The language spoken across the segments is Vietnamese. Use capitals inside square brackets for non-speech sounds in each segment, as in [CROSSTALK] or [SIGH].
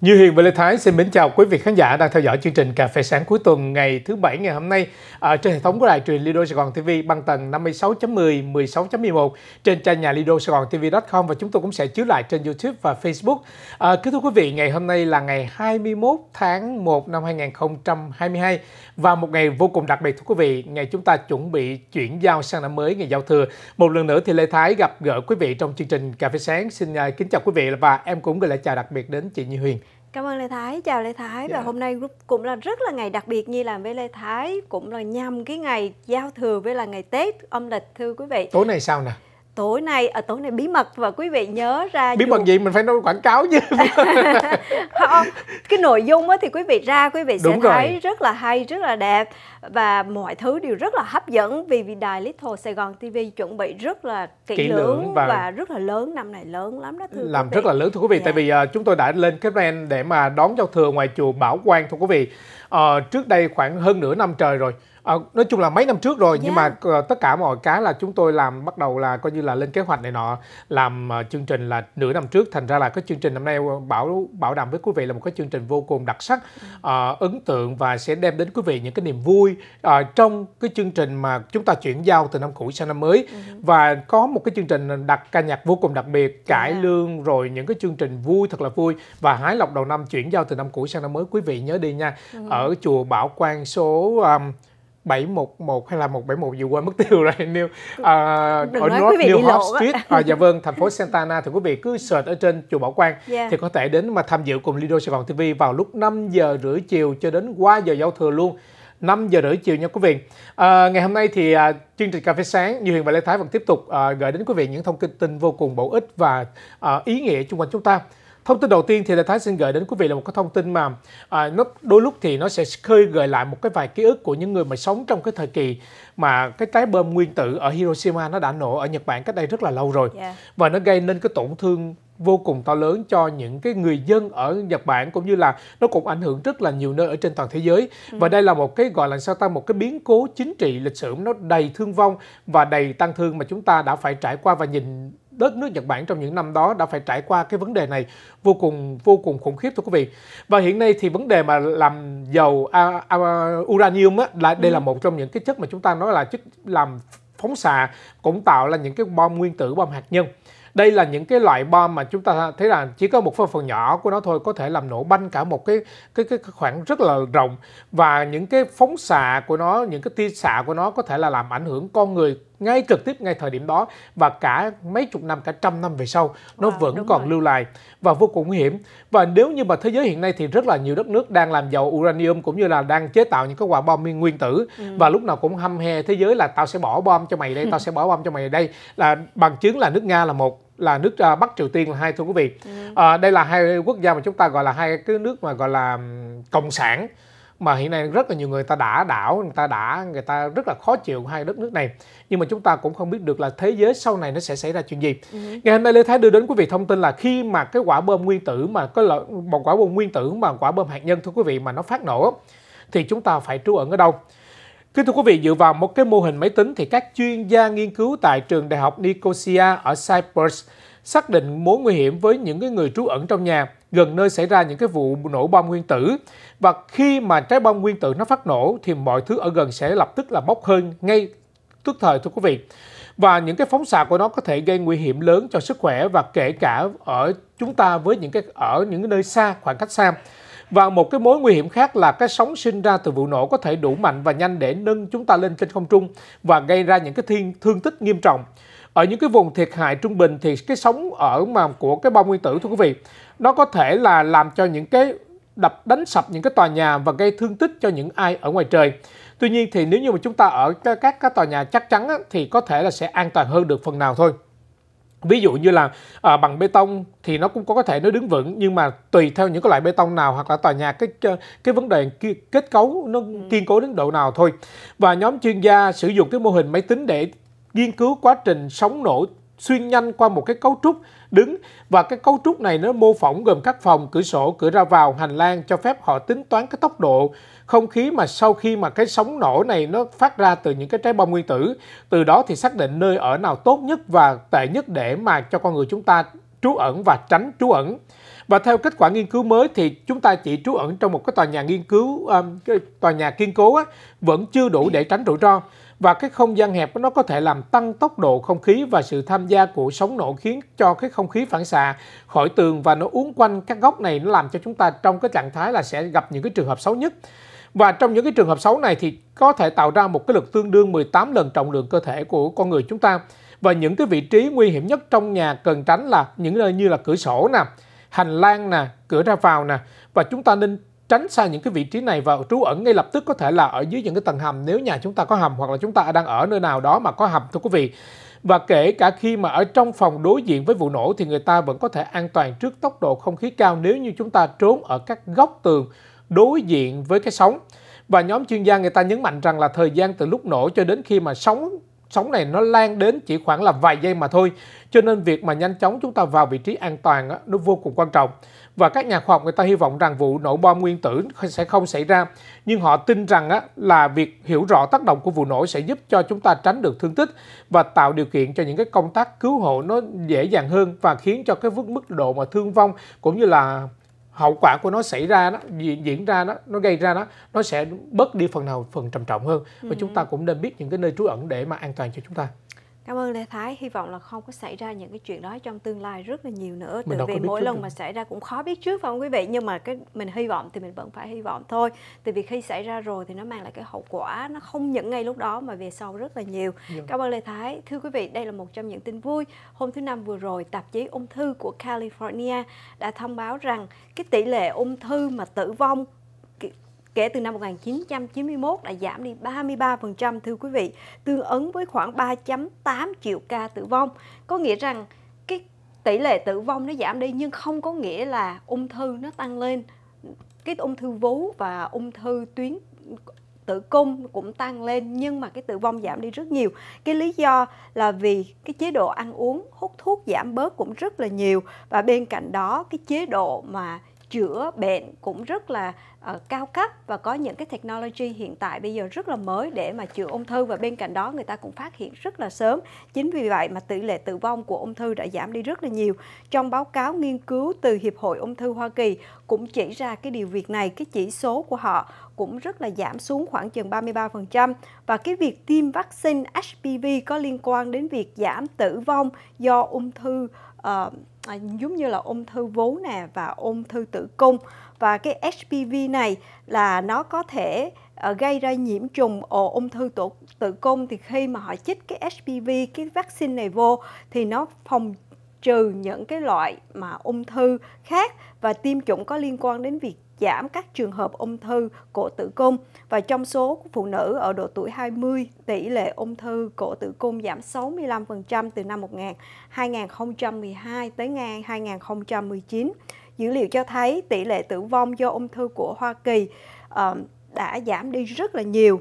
Như Hiền và Lê Thái xin mến chào quý vị khán giả đang theo dõi chương trình Cà phê sáng cuối tuần ngày thứ Bảy ngày hôm nay ở à, trên hệ thống của đài truyền Lido Sài Gòn TV bằng tần 56.10, 16.11 trên trang nhà Lido Sài Gòn TV.com và chúng tôi cũng sẽ chiếu lại trên YouTube và Facebook. À, kính thưa quý vị, ngày hôm nay là ngày 21 tháng 1 năm 2022 và một ngày vô cùng đặc biệt thưa quý vị, ngày chúng ta chuẩn bị chuyển giao sang năm mới ngày giao thừa. Một lần nữa thì Lê Thái gặp gỡ quý vị trong chương trình Cà phê sáng. Xin à, kính chào quý vị và em cũng gửi lời chào đặc biệt đến chị Như Huyền. Cảm ơn Lê Thái, chào Lê Thái dạ. và hôm nay cũng là rất là ngày đặc biệt như làm với Lê Thái cũng là nhằm cái ngày giao thừa với là ngày Tết âm lịch thưa quý vị. Tối nay sao nè? tối nay ở à, tối nay bí mật và quý vị nhớ ra bí dù... mật gì mình phải nói quảng cáo chứ [LAUGHS] cái nội dung á thì quý vị ra quý vị sẽ Đúng thấy rất là hay rất là đẹp và mọi thứ đều rất là hấp dẫn vì vì đài Little Sài Gòn TV chuẩn bị rất là kỹ, kỹ lưỡng, và... và rất là lớn năm này lớn lắm đó thưa làm quý vị. rất là lớn thưa quý vị dạ. tại vì uh, chúng tôi đã lên cái plan để mà đón giao thừa ngoài chùa Bảo Quang thưa quý vị uh, trước đây khoảng hơn nửa năm trời rồi À, nói chung là mấy năm trước rồi yeah. nhưng dạ. mà uh, tất cả mọi cái là chúng tôi làm bắt đầu là coi như là lên kế hoạch này nọ làm uh, chương trình là nửa năm trước thành ra là cái chương trình năm nay ờ, bảo bảo đảm với quý vị là một cái chương trình vô cùng đặc sắc uh, ấn tượng và sẽ đem đến quý vị những cái niềm vui uh, trong cái chương trình mà chúng ta chuyển giao từ năm cũ sang năm mới uh-huh. và có một cái chương trình đặt ca nhạc vô cùng đặc biệt dạ. cải yeah. lương rồi những cái chương trình vui thật là vui và hái lộc đầu năm chuyển giao từ năm cũ sang năm mới quý vị nhớ đi nha uh-huh. ở chùa Bảo Quang số um, 711 hay là 171 dù quên mất [LAUGHS] tiêu rồi à, New à, uh, ở North New Hope Street à, dạ vâng thành phố Santa Ana thì quý vị cứ search ở trên chùa Bảo Quang yeah. Dạ. thì có thể đến mà tham dự cùng Lido Sài Gòn TV vào lúc 5 giờ rưỡi chiều cho đến qua giờ giao thừa luôn 5 giờ rưỡi chiều nha quý vị. À, ngày hôm nay thì à, chương trình cà phê sáng như Huyền và Lê Thái vẫn tiếp tục à, gửi đến quý vị những thông tin vô cùng bổ ích và à, ý nghĩa xung quanh chúng ta. Thông tin đầu tiên thì là Thái xin gửi đến quý vị là một cái thông tin mà à, nó đôi lúc thì nó sẽ khơi gợi lại một cái vài ký ức của những người mà sống trong cái thời kỳ mà cái trái bom nguyên tử ở Hiroshima nó đã nổ ở Nhật Bản cách đây rất là lâu rồi. Yeah. Và nó gây nên cái tổn thương vô cùng to lớn cho những cái người dân ở Nhật Bản cũng như là nó cũng ảnh hưởng rất là nhiều nơi ở trên toàn thế giới ừ. và đây là một cái gọi là sao ta một cái biến cố chính trị lịch sử nó đầy thương vong và đầy tăng thương mà chúng ta đã phải trải qua và nhìn đất nước Nhật Bản trong những năm đó đã phải trải qua cái vấn đề này vô cùng vô cùng khủng khiếp thưa quý vị. Và hiện nay thì vấn đề mà làm dầu à, à, uranium á, là đây ừ. là một trong những cái chất mà chúng ta nói là chất làm phóng xạ cũng tạo ra những cái bom nguyên tử, bom hạt nhân. Đây là những cái loại bom mà chúng ta thấy là chỉ có một phần phần nhỏ của nó thôi có thể làm nổ banh cả một cái cái cái khoảng rất là rộng và những cái phóng xạ của nó, những cái tia xạ của nó có thể là làm ảnh hưởng con người ngay trực tiếp ngay thời điểm đó và cả mấy chục năm cả trăm năm về sau nó wow, vẫn còn rồi. lưu lại và vô cùng nguy hiểm và nếu như mà thế giới hiện nay thì rất là nhiều đất nước đang làm dầu uranium cũng như là đang chế tạo những cái quả bom nguyên tử ừ. và lúc nào cũng hăm he thế giới là tao sẽ bỏ bom cho mày đây tao [LAUGHS] sẽ bỏ bom cho mày đây là bằng chứng là nước nga là một là nước uh, Bắc Triều Tiên là hai thưa quý vị. Ừ. À, đây là hai quốc gia mà chúng ta gọi là hai cái nước mà gọi là cộng sản mà hiện nay rất là nhiều người ta đã đảo người ta đã người ta rất là khó chịu hai đất nước này nhưng mà chúng ta cũng không biết được là thế giới sau này nó sẽ xảy ra chuyện gì ừ. ngày hôm nay lê thái đưa đến quý vị thông tin là khi mà cái quả bom nguyên tử mà có lợi một quả bom nguyên tử mà quả bom hạt nhân thưa quý vị mà nó phát nổ thì chúng ta phải trú ẩn ở đâu Kính thưa quý vị, dựa vào một cái mô hình máy tính thì các chuyên gia nghiên cứu tại trường đại học Nicosia ở Cyprus xác định mối nguy hiểm với những cái người trú ẩn trong nhà gần nơi xảy ra những cái vụ nổ bom nguyên tử. Và khi mà trái bom nguyên tử nó phát nổ thì mọi thứ ở gần sẽ lập tức là bốc hơn ngay tức thời thưa quý vị. Và những cái phóng xạ của nó có thể gây nguy hiểm lớn cho sức khỏe và kể cả ở chúng ta với những cái ở những nơi xa, khoảng cách xa. Và một cái mối nguy hiểm khác là cái sóng sinh ra từ vụ nổ có thể đủ mạnh và nhanh để nâng chúng ta lên trên không trung và gây ra những cái thiên thương tích nghiêm trọng. Ở những cái vùng thiệt hại trung bình thì cái sóng ở mà của cái bom nguyên tử thưa quý vị, nó có thể là làm cho những cái đập đánh sập những cái tòa nhà và gây thương tích cho những ai ở ngoài trời. Tuy nhiên thì nếu như mà chúng ta ở các các tòa nhà chắc chắn á, thì có thể là sẽ an toàn hơn được phần nào thôi. Ví dụ như là à, bằng bê tông thì nó cũng có thể nó đứng vững nhưng mà tùy theo những cái loại bê tông nào hoặc là tòa nhà cái cái vấn đề kết cấu nó ừ. kiên cố đến độ nào thôi. Và nhóm chuyên gia sử dụng cái mô hình máy tính để nghiên cứu quá trình sóng nổ xuyên nhanh qua một cái cấu trúc đứng và cái cấu trúc này nó mô phỏng gồm các phòng, cửa sổ, cửa ra vào, hành lang cho phép họ tính toán cái tốc độ không khí mà sau khi mà cái sóng nổ này nó phát ra từ những cái trái bom nguyên tử. Từ đó thì xác định nơi ở nào tốt nhất và tệ nhất để mà cho con người chúng ta trú ẩn và tránh trú ẩn. Và theo kết quả nghiên cứu mới thì chúng ta chỉ trú ẩn trong một cái tòa nhà nghiên cứu um, cái tòa nhà kiên cố á, vẫn chưa đủ để tránh rủi ro và cái không gian hẹp nó có thể làm tăng tốc độ không khí và sự tham gia của sóng nổ khiến cho cái không khí phản xạ khỏi tường và nó uốn quanh các góc này nó làm cho chúng ta trong cái trạng thái là sẽ gặp những cái trường hợp xấu nhất. Và trong những cái trường hợp xấu này thì có thể tạo ra một cái lực tương đương 18 lần trọng lượng cơ thể của con người chúng ta. Và những cái vị trí nguy hiểm nhất trong nhà cần tránh là những nơi như là cửa sổ nè, hành lang nè, cửa ra vào nè và chúng ta nên tránh xa những cái vị trí này và trú ẩn ngay lập tức có thể là ở dưới những cái tầng hầm nếu nhà chúng ta có hầm hoặc là chúng ta đang ở nơi nào đó mà có hầm thưa quý vị và kể cả khi mà ở trong phòng đối diện với vụ nổ thì người ta vẫn có thể an toàn trước tốc độ không khí cao nếu như chúng ta trốn ở các góc tường đối diện với cái sóng và nhóm chuyên gia người ta nhấn mạnh rằng là thời gian từ lúc nổ cho đến khi mà sóng sóng này nó lan đến chỉ khoảng là vài giây mà thôi cho nên việc mà nhanh chóng chúng ta vào vị trí an toàn đó, nó vô cùng quan trọng và các nhà khoa học người ta hy vọng rằng vụ nổ bom nguyên tử sẽ không xảy ra nhưng họ tin rằng á, là việc hiểu rõ tác động của vụ nổ sẽ giúp cho chúng ta tránh được thương tích và tạo điều kiện cho những cái công tác cứu hộ nó dễ dàng hơn và khiến cho cái mức độ mà thương vong cũng như là hậu quả của nó xảy ra đó diễn ra đó nó gây ra đó nó sẽ bớt đi phần nào phần trầm trọng hơn và ừ. chúng ta cũng nên biết những cái nơi trú ẩn để mà an toàn cho chúng ta Cảm ơn Lê Thái, hy vọng là không có xảy ra những cái chuyện đó trong tương lai rất là nhiều nữa Tại vì mỗi lần được. mà xảy ra cũng khó biết trước phải không quý vị Nhưng mà cái mình hy vọng thì mình vẫn phải hy vọng thôi Tại vì khi xảy ra rồi thì nó mang lại cái hậu quả Nó không những ngay lúc đó mà về sau rất là nhiều yeah. Dạ. Cảm ơn Lê Thái Thưa quý vị, đây là một trong những tin vui Hôm thứ Năm vừa rồi, tạp chí ung thư của California đã thông báo rằng Cái tỷ lệ ung thư mà tử vong kể từ năm 1991 đã giảm đi 33% thưa quý vị, tương ứng với khoảng 3.8 triệu ca tử vong. Có nghĩa rằng cái tỷ lệ tử vong nó giảm đi nhưng không có nghĩa là ung thư nó tăng lên. Cái ung thư vú và ung thư tuyến tử cung cũng tăng lên nhưng mà cái tử vong giảm đi rất nhiều. Cái lý do là vì cái chế độ ăn uống, hút thuốc giảm bớt cũng rất là nhiều và bên cạnh đó cái chế độ mà chữa bệnh cũng rất là uh, cao cấp và có những cái technology hiện tại bây giờ rất là mới để mà chữa ung thư và bên cạnh đó người ta cũng phát hiện rất là sớm. Chính vì vậy mà tỷ lệ tử vong của ung thư đã giảm đi rất là nhiều. Trong báo cáo nghiên cứu từ Hiệp hội ung thư Hoa Kỳ cũng chỉ ra cái điều việc này, cái chỉ số của họ cũng rất là giảm xuống khoảng chừng 33% và cái việc tiêm vaccine HPV có liên quan đến việc giảm tử vong do ung thư uh, giống như là ung thư vú nè và ung thư tử cung và cái HPV này là nó có thể ờ, gây ra nhiễm trùng ở ung thư tổ, tử cung thì khi mà họ chích cái HPV cái vaccine này vô thì nó phòng trừ những cái loại mà ung thư khác và tiêm chủng có liên quan đến việc giảm các trường hợp ung thư cổ tử cung và trong số của phụ nữ ở độ tuổi 20, tỷ lệ ung thư cổ tử cung giảm 65% từ năm 1000, 2012 tới ngày 2019. Dữ liệu cho thấy tỷ lệ tử vong do ung thư của Hoa Kỳ uh, đã giảm đi rất là nhiều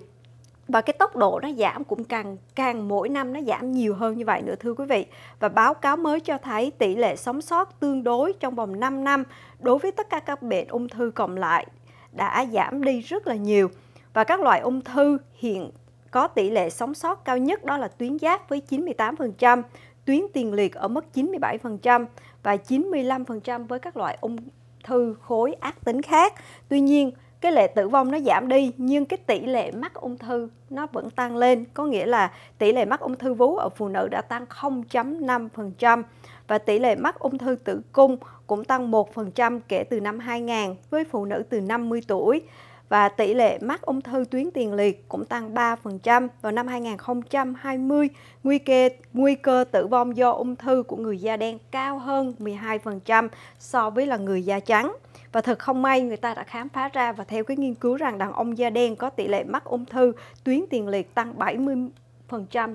và cái tốc độ nó giảm cũng càng càng mỗi năm nó giảm nhiều hơn như vậy nữa thưa quý vị. Và báo cáo mới cho thấy tỷ lệ sống sót tương đối trong vòng 5 năm đối với tất cả các bệnh ung thư cộng lại đã giảm đi rất là nhiều. Và các loại ung thư hiện có tỷ lệ sống sót cao nhất đó là tuyến giáp với 98%, tuyến tiền liệt ở mức 97% và 95% với các loại ung thư khối ác tính khác. Tuy nhiên, cái lệ tử vong nó giảm đi nhưng cái tỷ lệ mắc ung thư nó vẫn tăng lên có nghĩa là tỷ lệ mắc ung thư vú ở phụ nữ đã tăng 0.5% và tỷ lệ mắc ung thư tử cung cũng tăng 1% kể từ năm 2000 với phụ nữ từ 50 tuổi và tỷ lệ mắc ung thư tuyến tiền liệt cũng tăng 3% vào năm 2020. Nguy cơ nguy cơ tử vong do ung thư của người da đen cao hơn 12% so với là người da trắng. Và thật không may người ta đã khám phá ra và theo cái nghiên cứu rằng đàn ông da đen có tỷ lệ mắc ung thư tuyến tiền liệt tăng 70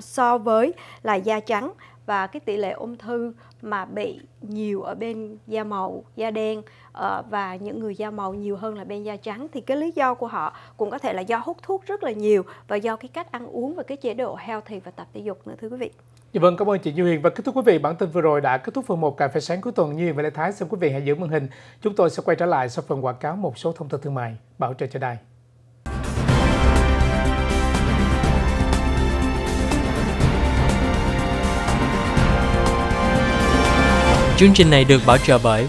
so với là da trắng và cái tỷ lệ ung thư mà bị nhiều ở bên da màu, da đen ờ, và những người da màu nhiều hơn là bên da trắng thì cái lý do của họ cũng có thể là do hút thuốc rất là nhiều và do cái cách ăn uống và cái chế độ healthy và tập thể dục nữa thưa quý vị. Dạ vâng, cảm ơn chị Như Huyền và kết thúc quý vị bản tin vừa rồi đã kết thúc phần 1 cà phê sáng cuối tuần như Huyền và Lê Thái xin quý vị hãy giữ màn hình. Chúng tôi sẽ quay trở lại sau phần quảng cáo một số thông tin thương mại. Bảo trợ cho đài. Chương trình này được bảo trợ bởi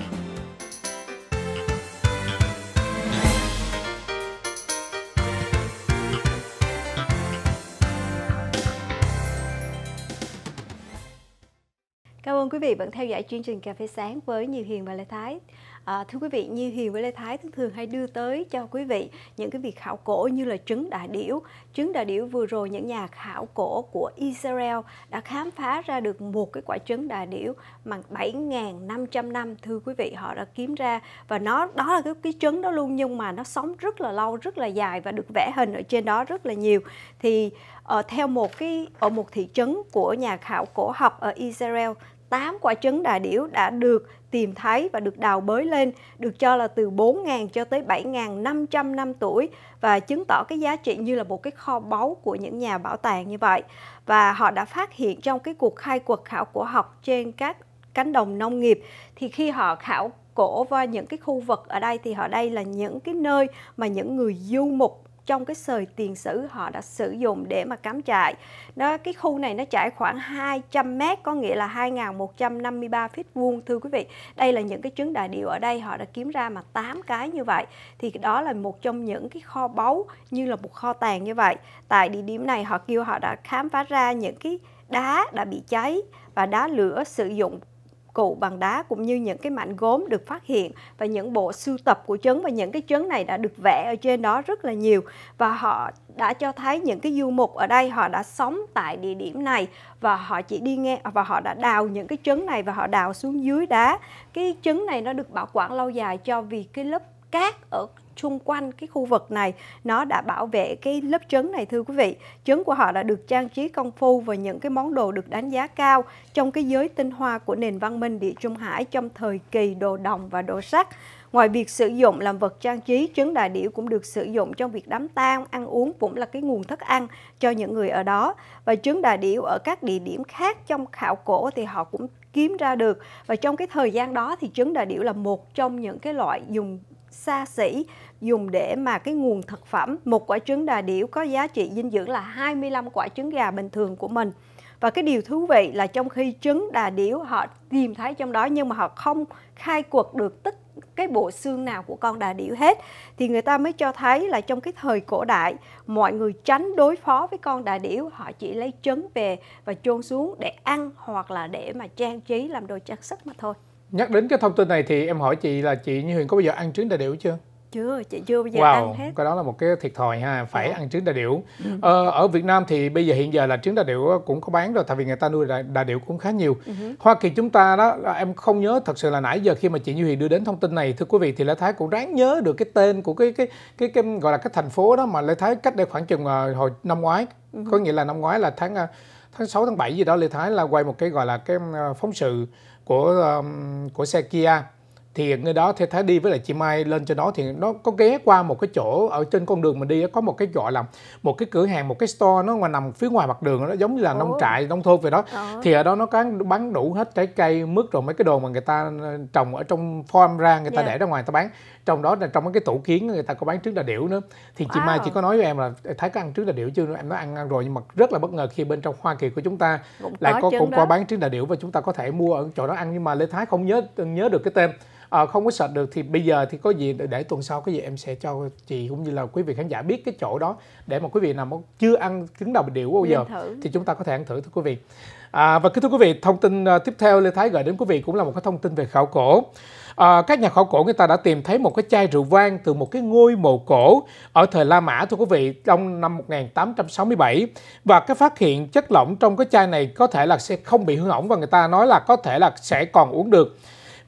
vẫn theo dõi chương trình Cà phê sáng với Như Hiền và Lê Thái. À, thưa quý vị, Như Hiền và Lê Thái thường thường hay đưa tới cho quý vị những cái việc khảo cổ như là trứng đà điểu. Trứng đà điểu vừa rồi những nhà khảo cổ của Israel đã khám phá ra được một cái quả trứng đà điểu bằng 7.500 năm. Thưa quý vị, họ đã kiếm ra và nó đó là cái, cái trứng đó luôn nhưng mà nó sống rất là lâu, rất là dài và được vẽ hình ở trên đó rất là nhiều. Thì uh, theo một cái ở một thị trấn của nhà khảo cổ học ở Israel 8 quả trứng đà điểu đã được tìm thấy và được đào bới lên, được cho là từ 4.000 cho tới 7.500 năm tuổi và chứng tỏ cái giá trị như là một cái kho báu của những nhà bảo tàng như vậy. Và họ đã phát hiện trong cái cuộc khai quật khảo cổ học trên các cánh đồng nông nghiệp thì khi họ khảo cổ và những cái khu vực ở đây thì họ đây là những cái nơi mà những người du mục trong cái sời tiền sử họ đã sử dụng để mà cắm trại. nó cái khu này nó trải khoảng 200 mét, có nghĩa là 2.153 feet vuông thưa quý vị. Đây là những cái trứng đại điệu ở đây họ đã kiếm ra mà 8 cái như vậy. Thì đó là một trong những cái kho báu như là một kho tàng như vậy. Tại địa điểm này họ kêu họ đã khám phá ra những cái đá đã bị cháy và đá lửa sử dụng cụ bằng đá cũng như những cái mảnh gốm được phát hiện và những bộ sưu tập của trấn và những cái trấn này đã được vẽ ở trên đó rất là nhiều và họ đã cho thấy những cái du mục ở đây họ đã sống tại địa điểm này và họ chỉ đi nghe à, và họ đã đào những cái trấn này và họ đào xuống dưới đá cái trấn này nó được bảo quản lâu dài cho vì cái lớp cát ở xung quanh cái khu vực này nó đã bảo vệ cái lớp trứng này thưa quý vị trứng của họ đã được trang trí công phu và những cái món đồ được đánh giá cao trong cái giới tinh hoa của nền văn minh địa trung hải trong thời kỳ đồ đồng và đồ sắt Ngoài việc sử dụng làm vật trang trí, trứng đại điểu cũng được sử dụng trong việc đám tang, ăn uống cũng là cái nguồn thức ăn cho những người ở đó. Và trứng đại điểu ở các địa điểm khác trong khảo cổ thì họ cũng kiếm ra được. Và trong cái thời gian đó thì trứng đại điểu là một trong những cái loại dùng xa xỉ dùng để mà cái nguồn thực phẩm một quả trứng đà điểu có giá trị dinh dưỡng là 25 quả trứng gà bình thường của mình và cái điều thú vị là trong khi trứng đà điểu họ tìm thấy trong đó nhưng mà họ không khai quật được tất cái bộ xương nào của con đà điểu hết thì người ta mới cho thấy là trong cái thời cổ đại mọi người tránh đối phó với con đà điểu họ chỉ lấy trứng về và chôn xuống để ăn hoặc là để mà trang trí làm đồ trang sức mà thôi Nhắc đến cái thông tin này thì em hỏi chị là chị Như Huyền có bao giờ ăn trứng đà điểu chưa? Chưa, chị chưa bao giờ wow, ăn hết. Cái đó là một cái thiệt thòi ha, phải ừ. ăn trứng đà điểu. Ừ. Ờ, ở Việt Nam thì bây giờ hiện giờ là trứng đà điểu cũng có bán rồi, tại vì người ta nuôi đà, điểu cũng khá nhiều. Ừ. Hoa Kỳ chúng ta đó, em không nhớ thật sự là nãy giờ khi mà chị Như Huyền đưa đến thông tin này, thưa quý vị thì Lê Thái cũng ráng nhớ được cái tên của cái cái cái, cái, cái gọi là cái thành phố đó mà Lê Thái cách đây khoảng chừng ờ, hồi năm ngoái, ừ. có nghĩa là năm ngoái là tháng ờ, tháng 6 tháng 7 gì đó Lê Thái là quay một cái gọi là cái ờ, phóng sự của um, của xe Kia thì người đó theo thái đi với lại chị mai lên trên đó thì nó có ghé qua một cái chỗ ở trên con đường mình đi có một cái gọi là một cái cửa hàng một cái store nó ngoài nằm phía ngoài mặt đường nó giống như là nông trại nông thôn về đó Ủa. Ờ. thì ở đó nó có bán đủ hết trái cây mứt rồi mấy cái đồ mà người ta ờ, trồng ở trong farm ra người ta yeah. Dạ. để ra ngoài người ta bán trong đó là trong cái tủ kiến người ta có bán trứng đà điểu nữa thì wow. chị Mai chỉ có nói với em là Thái có ăn trứng đà điểu chưa em nói ăn ăn rồi nhưng mà rất là bất ngờ khi bên trong Hoa Kỳ của chúng ta cũng lại có cũng đó. có bán trứng đà điểu và chúng ta có thể mua ở chỗ đó ăn nhưng mà Lê Thái không nhớ nhớ được cái tên à, không có search được thì bây giờ thì có gì để, để tuần sau cái gì em sẽ cho chị cũng như là quý vị khán giả biết cái chỗ đó để mà quý vị nào mà chưa ăn trứng đầu bình điệu bao giờ thì chúng ta có thể ăn thử thưa quý vị à, và kính thưa quý vị thông tin ờ, tiếp theo Lê Thái gửi đến quý vị cũng là một cái thông tin về khảo cổ à, các nhà khảo cổ người ta đã tìm thấy một cái chai rượu vang từ một cái ngôi mộ cổ ở thời La Mã thưa quý vị trong năm 1867 và cái phát hiện chất lỏng trong cái chai này có thể là sẽ không bị hư hỏng và người ta nói là có thể là sẽ còn uống được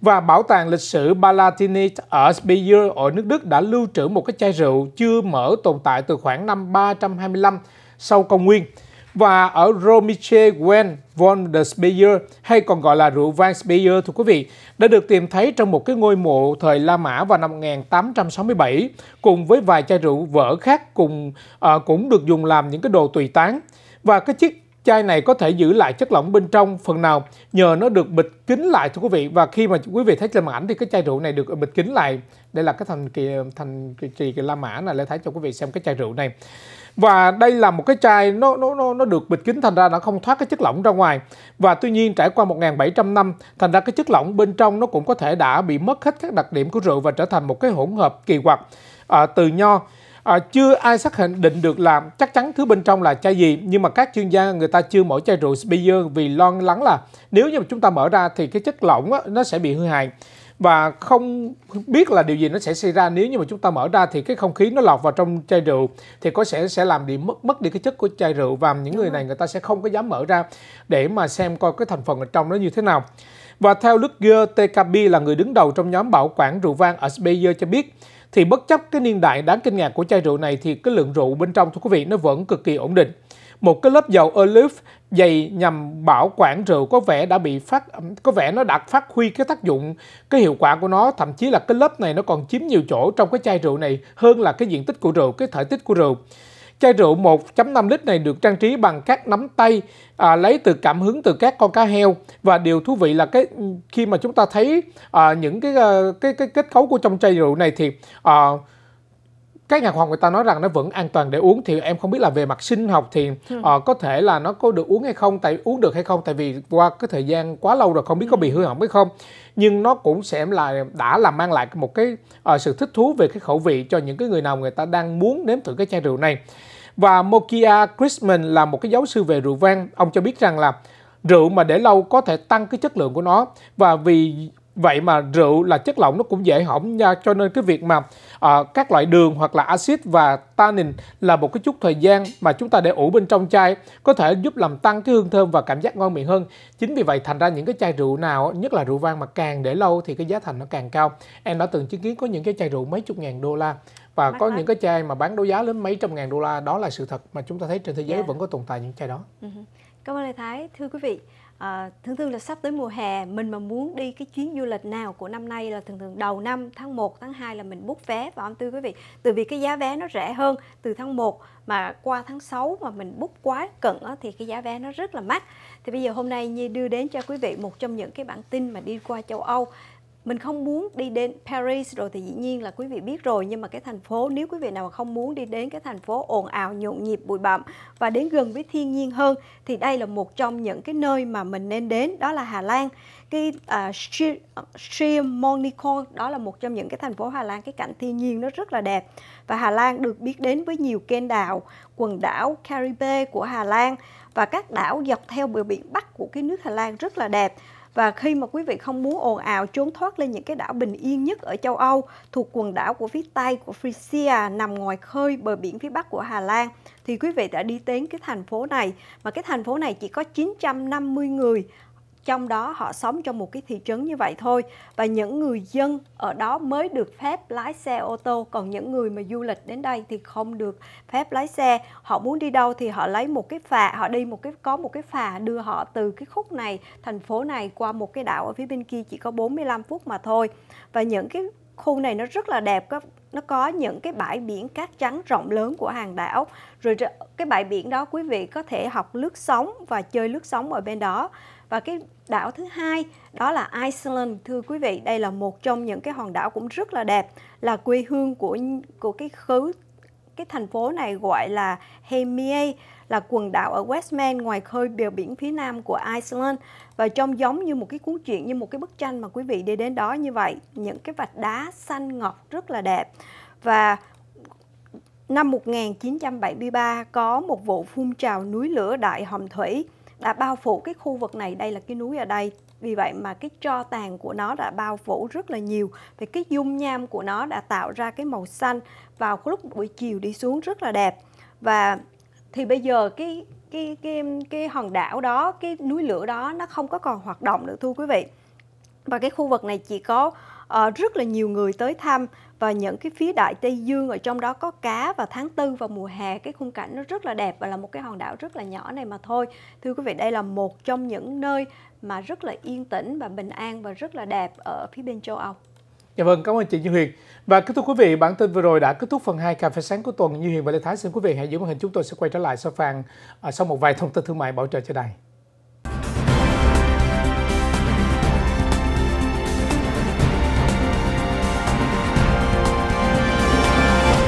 và Bảo tàng lịch sử Palatinate ở Speyer ở nước Đức đã lưu trữ một cái chai rượu chưa mở tồn tại từ khoảng năm 325 sau công nguyên và ở Romiche Gwen von der Speyer hay còn gọi là rượu vang Speyer thưa quý vị đã được tìm thấy trong một cái ngôi mộ thời La Mã vào năm 1867 cùng với vài chai rượu vỡ khác cùng à, cũng được dùng làm những cái đồ tùy tán và cái chiếc chai này có thể giữ lại chất lỏng bên trong phần nào nhờ nó được bịt kín lại thưa quý vị và khi mà quý vị thấy trên màn ảnh thì cái chai rượu này được bịt kín lại đây là cái thành kỳ thành kỳ, kỳ La Mã này để thấy cho quý vị xem cái chai rượu này và đây là một cái chai nó nó nó nó được bịt kín thành ra nó không thoát cái chất lỏng ra ngoài và tuy nhiên trải qua 1.700 năm thành ra cái chất lỏng bên trong nó cũng có thể đã bị mất hết các đặc điểm của rượu và trở thành một cái hỗn hợp kỳ quặc à, từ nho à, chưa ai xác định được là chắc chắn thứ bên trong là chai gì nhưng mà các chuyên gia người ta chưa mở chai rượu bia vì lo lắng là nếu như chúng ta mở ra thì cái chất lỏng á, nó sẽ bị hư hại và không biết là điều gì nó sẽ xảy ra nếu như mà chúng ta mở ra thì cái không khí nó lọt vào trong chai rượu thì có sẽ sẽ làm đi mất mất đi cái chất của chai rượu và những người này người ta sẽ không có dám mở ra để mà xem coi cái thành phần ở trong nó như thế nào. Và theo Lutger Tekabi là người đứng đầu trong nhóm bảo quản rượu vang ở Speyer cho biết thì bất chấp cái niên đại đáng kinh ngạc của chai rượu này thì cái lượng rượu bên trong thưa quý vị nó vẫn cực kỳ ổn định. Một cái lớp dầu olive dày nhằm bảo quản rượu có vẻ đã bị phát có vẻ nó đã phát huy cái tác dụng cái hiệu quả của nó thậm chí là cái lớp này nó còn chiếm nhiều chỗ trong cái chai rượu này hơn là cái diện tích của rượu cái thể tích của rượu chai rượu 1.5 lít này được trang trí bằng các nắm tay à, lấy từ cảm hứng từ các con cá heo và điều thú vị là cái khi mà chúng ta thấy à, những cái à, cái cái kết cấu của trong chai rượu này thì à, các nhà khoa học người ta nói rằng nó vẫn an toàn để uống thì em không biết là về mặt sinh học thì ừ. uh, có thể là nó có được uống hay không tại uống được hay không tại vì qua cái thời gian quá lâu rồi không biết có bị hư hỏng hay không nhưng nó cũng sẽ là đã làm mang lại một cái uh, sự thích thú về cái khẩu vị cho những cái người nào người ta đang muốn nếm thử cái chai rượu này và Mokia Christman là một cái giáo sư về rượu vang ông cho biết rằng là rượu mà để lâu có thể tăng cái chất lượng của nó và vì vậy mà rượu là chất lỏng nó cũng dễ hỏng nha cho nên cái việc mà à, các loại đường hoặc là axit và tannin là một cái chút thời gian mà chúng ta để ủ bên trong chai có thể giúp làm tăng cái hương thơm và cảm giác ngon miệng hơn. Chính vì vậy thành ra những cái chai rượu nào nhất là rượu vang mà càng để lâu thì cái giá thành nó càng cao. Em đã từng chứng kiến có những cái chai rượu mấy chục ngàn đô la và Mắc có những cái chai mà bán đấu giá đến mấy trăm ngàn đô la đó là sự thật mà chúng ta thấy trên thế giới yeah. Dạ. vẫn có tồn tại những chai đó. Uh ừ -huh. Cảm ơn thầy Thái. Thưa quý vị, À, thường thường là sắp tới mùa hè mình mà muốn đi cái chuyến du lịch nào của năm nay là thường thường đầu năm tháng 1, tháng 2 là mình book vé và ông tư quý vị từ vì cái giá vé nó rẻ hơn từ tháng 1 mà qua tháng 6 mà mình book quá cận á, thì cái giá vé nó rất là mắc thì bây giờ hôm nay Nhi đưa đến cho quý vị một trong những cái bản tin mà đi qua châu Âu mình không muốn đi đến Paris rồi thì dĩ nhiên là quý vị biết rồi nhưng mà cái thành phố nếu quý vị nào không muốn đi đến cái thành phố ồn ào nhộn nhịp bụi bặm và đến gần với thiên nhiên hơn thì đây là một trong những cái nơi mà mình nên đến đó là Hà Lan cái uh, à, Schiermonnikoy đó là một trong những cái thành phố Hà Lan cái cảnh thiên nhiên nó rất là đẹp và Hà Lan được biết đến với nhiều kênh đảo quần đảo Caribe của Hà Lan và các đảo dọc theo bờ biển Bắc của cái nước Hà Lan rất là đẹp và khi mà quý vị không muốn ồn ào trốn thoát lên những cái đảo bình yên nhất ở châu Âu thuộc quần đảo của phía Tây của Frisia nằm ngoài khơi bờ biển phía Bắc của Hà Lan thì quý vị đã đi đến cái thành phố này mà cái thành phố này chỉ có 950 người trong đó họ sống trong một cái thị trấn như vậy thôi và những người dân ở đó mới được phép lái xe ô tô còn những người mà du lịch đến đây thì không được phép lái xe họ muốn đi đâu thì họ lấy một cái phà họ đi một cái có một cái phà đưa họ từ cái khúc này thành phố này qua một cái đảo ở phía bên kia chỉ có 45 phút mà thôi và những cái khu này nó rất là đẹp có nó có những cái bãi biển cát trắng rộng lớn của hàng đảo rồi cái bãi biển đó quý vị có thể học lướt sóng và chơi lướt sóng ở bên đó và cái đảo thứ hai đó là Iceland thưa quý vị đây là một trong những cái hòn đảo cũng rất là đẹp là quê hương của của cái khứ cái thành phố này gọi là Hemie là quần đảo ở Westman ngoài khơi bờ biển phía nam của Iceland và trông giống như một cái cuốn truyện như một cái bức tranh mà quý vị đi đến đó như vậy những cái vạch đá xanh ngọc rất là đẹp và năm 1973 có một vụ phun trào núi lửa đại hồng thủy đã bao phủ cái khu vực này đây là cái núi ở đây vì vậy mà cái cho tàn của nó đã bao phủ rất là nhiều về cái dung nham của nó đã tạo ra cái màu xanh vào lúc buổi chiều đi xuống rất là đẹp và thì bây giờ cái cái cái cái hòn đảo đó cái núi lửa đó nó không có còn hoạt động nữa thưa quý vị và cái khu vực này chỉ có uh, rất là nhiều người tới thăm và những cái phía đại Tây Dương ở trong đó có cá vào tháng tư và mùa hè cái khung cảnh nó rất là đẹp và là một cái hòn đảo rất là nhỏ này mà thôi. Thưa quý vị, đây là một trong những nơi mà rất là yên tĩnh và bình an và rất là đẹp ở phía bên châu Âu. Dạ vâng, cảm ơn chị Như Huyền. Và kết thúc quý vị, bản tin vừa rồi đã kết thúc phần 2 cà phê sáng của tuần. Như Huyền và Lê Thái xin quý vị hãy giữ màn hình chúng tôi sẽ quay trở lại sau phần à, sau một vài thông tin thương mại bảo trợ trên đài.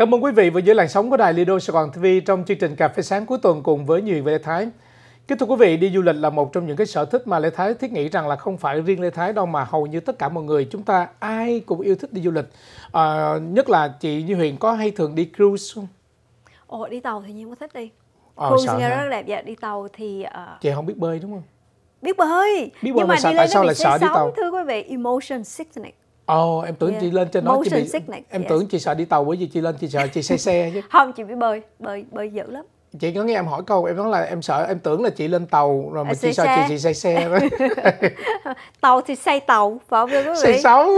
Cảm ơn quý vị vừa giữ làn sóng của đài Lido Sài Gòn TV trong chương trình Cà phê sáng cuối tuần cùng với nhiều về Lê Thái. Kính thưa quý vị, đi du lịch là một trong những cái sở thích mà Lê Thái thiết nghĩ rằng là không phải riêng Lê Thái đâu mà hầu như tất cả mọi người chúng ta ai cũng yêu thích đi du lịch. À, nhất là chị Như Huyền có hay thường đi cruise không? Ồ, đi tàu thì nhiên có thích đi. Ờ, cruise nghe rất đẹp, dạ, đi tàu thì... Uh... Chị không biết bơi đúng không? Biết bơi, biết bơi nhưng mà, mà đi lên tại sao lại sợ đi tàu? Thưa quý vị, emotion sickness Ồ, ờ, oh, em tưởng yeah. chị lên trên đó chị bị sickness, em yes. tưởng chị sợ đi tàu bởi vì chị lên chị sợ chị say xe chứ. [LAUGHS] Không, chị biết bơi, bơi bơi dữ lắm. Chị có nghe em hỏi câu em nói là em sợ em tưởng là chị lên tàu rồi mà à, chị sợ xe. chị chị say xe [LAUGHS] tàu thì say tàu, phải không Say xấu.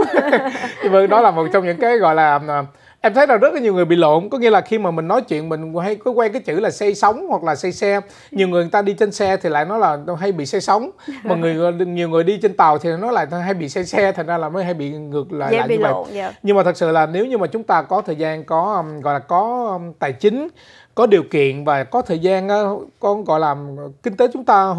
Nhưng [LAUGHS] vâng, mà đó là một trong những cái gọi là à, em thấy là rất là nhiều người bị lộn có nghĩa là khi mà mình nói chuyện mình hay cứ quen cái chữ là xây sống hoặc là xây xe nhiều người người ta đi trên xe thì lại nói là hay bị xây sống [LAUGHS] mà người nhiều người đi trên tàu thì nó lại hay bị xây xe thành ra là mới hay bị ngược lại, lại bị như lộn, vậy dạ. yeah. nhưng mà thật sự là nếu như mà chúng ta có thời gian có gọi là có tài chính có điều kiện và có thời gian con gọi là kinh tế chúng ta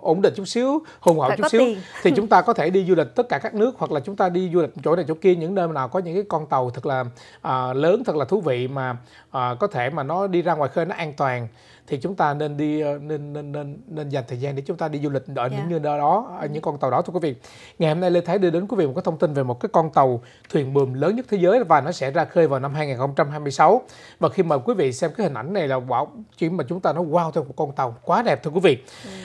ổn định chút xíu hùng hậu chút xíu tiền. thì chúng ta có thể đi du lịch tất cả các nước hoặc là chúng ta đi du lịch chỗ này chỗ kia những nơi nào có những cái con tàu thật là à, lớn thật là thú vị mà à, có thể mà nó đi ra ngoài khơi nó an toàn thì chúng ta nên đi ờ, nên nên nên, nên dành thời gian để chúng ta đi du lịch ở yeah. những dạ. nơi đó ở những ừ. con tàu đó thưa quý vị ngày hôm nay lê thái đưa đến quý vị một cái thông tin về một cái con tàu thuyền buồm lớn nhất thế giới và nó sẽ ra khơi vào năm 2026 và khi mà quý vị xem cái hình ảnh này là wow chỉ mà chúng ta nói wow theo một con tàu quá đẹp thưa quý vị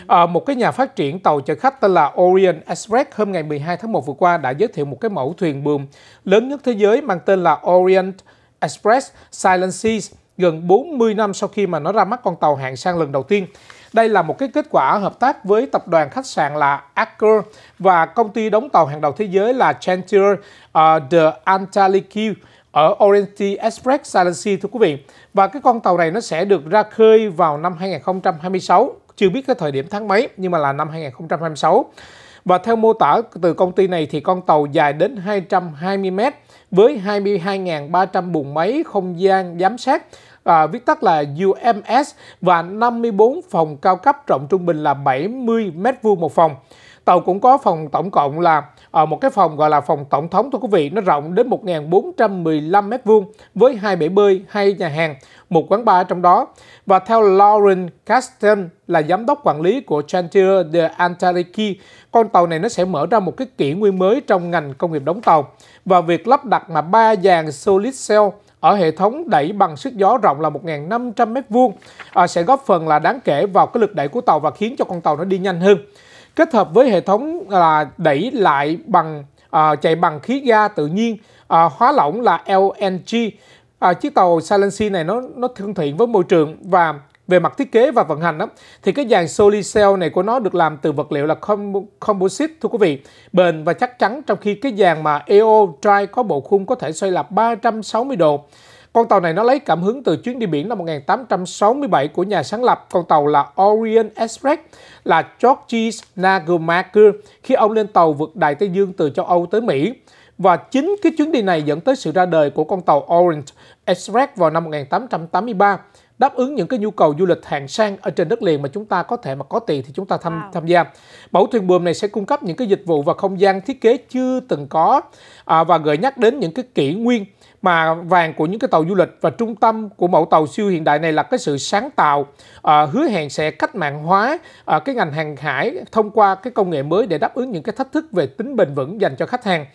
à, một cái nhà phát triển tàu chở khách tên là Orient Express hôm ngày 12 tháng 1 vừa qua đã giới thiệu một cái mẫu thuyền buồm lớn nhất thế giới mang tên là Orient Express Silent Seas gần 40 năm sau khi mà nó ra mắt con tàu hạng sang lần đầu tiên. Đây là một cái kết quả hợp tác với tập đoàn khách sạn là Accor và công ty đóng tàu hàng đầu thế giới là Chantier uh, ờ, de Antalya ở Orient Express Silence thưa quý vị. Và cái con tàu này nó sẽ được ra khơi vào năm 2026, chưa biết cái thời điểm tháng mấy nhưng mà là năm 2026. Và theo mô tả từ công ty này thì con tàu dài đến 220 mét với 22.300 buồng máy không gian giám sát à, viết tắt là UMS và 54 phòng cao cấp rộng trung bình là 70 m2 một phòng. Tàu cũng có phòng tổng cộng là ở à, một cái phòng gọi là phòng tổng thống thưa quý vị, nó rộng đến 1.415 m2 với hai bể bơi, hai nhà hàng, một quán bar trong đó. Và theo Lauren Caston là giám đốc quản lý của Chantier de Antariki, con tàu này nó sẽ mở ra một cái kỷ nguyên mới trong ngành công nghiệp đóng tàu. Và việc lắp đặt mà ba dàn solid cell ở hệ thống đẩy bằng sức gió rộng là 1.500 m2 à, sẽ góp phần là đáng kể vào cái lực đẩy của tàu và khiến cho con tàu nó đi nhanh hơn. Kết hợp với hệ thống là đẩy lại bằng à, chạy bằng khí ga tự nhiên à, hóa lỏng là LNG à, chiếc tàu Silency này nó nó thân thiện với môi trường và về mặt thiết kế và vận hành đó, thì cái dàn Solicel này của nó được làm từ vật liệu là composite thưa quý vị bền và chắc chắn trong khi cái dàn mà EO Drive có bộ khung có thể xoay lặp 360 độ con tàu này nó lấy cảm hứng từ chuyến đi biển năm 1867 của nhà sáng lập con tàu là Orient Express là Georges Nagamaker khi ông lên tàu vượt Đại Tây Dương từ châu Âu tới Mỹ. Và chính cái chuyến đi này dẫn tới sự ra đời của con tàu Orient Ezrek vào năm 1883 đáp ứng những cái nhu cầu du lịch hạng sang ở trên đất liền mà chúng ta có thể mà có tiền thì chúng ta tham wow. tham gia. Mẫu thuyền buồm này sẽ cung cấp những cái dịch vụ và không gian thiết kế chưa từng có à, và gợi nhắc đến những cái kỷ nguyên mà vàng của những cái tàu du lịch và trung tâm của mẫu tàu siêu hiện đại này là cái sự sáng tạo à, hứa hẹn sẽ cách mạng hóa à, cái ngành hàng hải thông qua cái công nghệ mới để đáp ứng những cái thách thức về tính bền vững dành cho khách hàng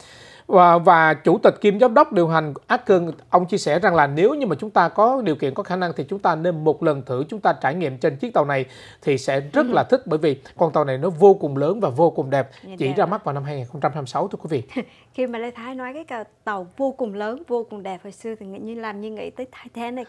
và, và chủ tịch kim giám đốc điều hành Á Cương ông chia sẻ rằng là nếu như mà chúng ta có điều kiện có khả năng thì chúng ta nên một lần thử chúng ta trải nghiệm trên chiếc tàu này thì sẽ rất ừ. là thích bởi vì con tàu này nó vô cùng lớn và vô cùng đẹp chỉ đẹp ra mắt vào năm 2026 thưa quý vị [LAUGHS] khi mà Lê Thái nói cái tàu vô cùng lớn vô cùng đẹp hồi xưa thì nghĩ như làm như nghĩ tới Titanic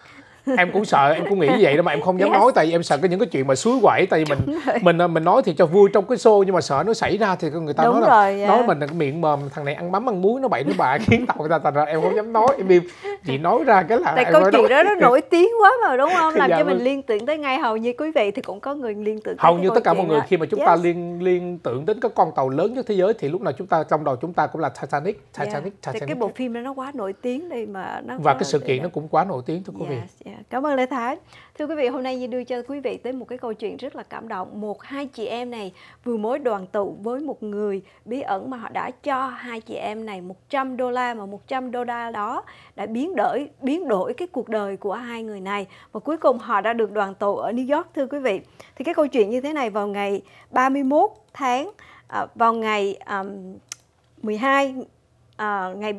em cũng sợ em cũng nghĩ như vậy đó mà em không dám yes. nói tại vì em sợ cái những cái chuyện mà suối quẩy tại vì mình mình à, mình nói thì cho vui trong cái show nhưng mà sợ nó xảy ra thì người ta Đúng nói là rồi, yeah. nói mình là miệng mồm thằng này ăn mắm ăn muối nó bậy nó bạ [LAUGHS] khiến tao người ta thành ra em không dám nói em im chị nói ra cái là tại câu chuyện đó nó nổi [LAUGHS] tiếng quá mà đúng không làm dạ, cho mình vâng. liên tưởng tới ngay hầu như quý vị thì cũng có người liên tưởng hầu như tất cả mọi người khi mà chúng yes. ta liên liên tưởng đến các con tàu lớn nhất thế giới thì lúc nào chúng ta trong đầu chúng ta cũng là Titanic dạ. Titanic yeah. Titanic, Titanic. cái bộ phim đó nó quá nổi tiếng đây mà nó và cái sự kiện nó cũng quá nổi tiếng thưa quý vị yes, yeah cảm ơn Lê Thái. Thưa quý vị, hôm nay Di đưa cho quý vị tới một cái câu chuyện rất là cảm động. Một hai chị em này vừa mới đoàn tụ với một người bí ẩn mà họ đã cho hai chị em này 100 đô la mà 100 đô la đó đã biến đổi biến đổi cái cuộc đời của hai người này và cuối cùng họ đã được đoàn tụ ở New York thưa quý vị. Thì cái câu chuyện như thế này vào ngày 31 tháng à, vào ngày um, 12 à, ngày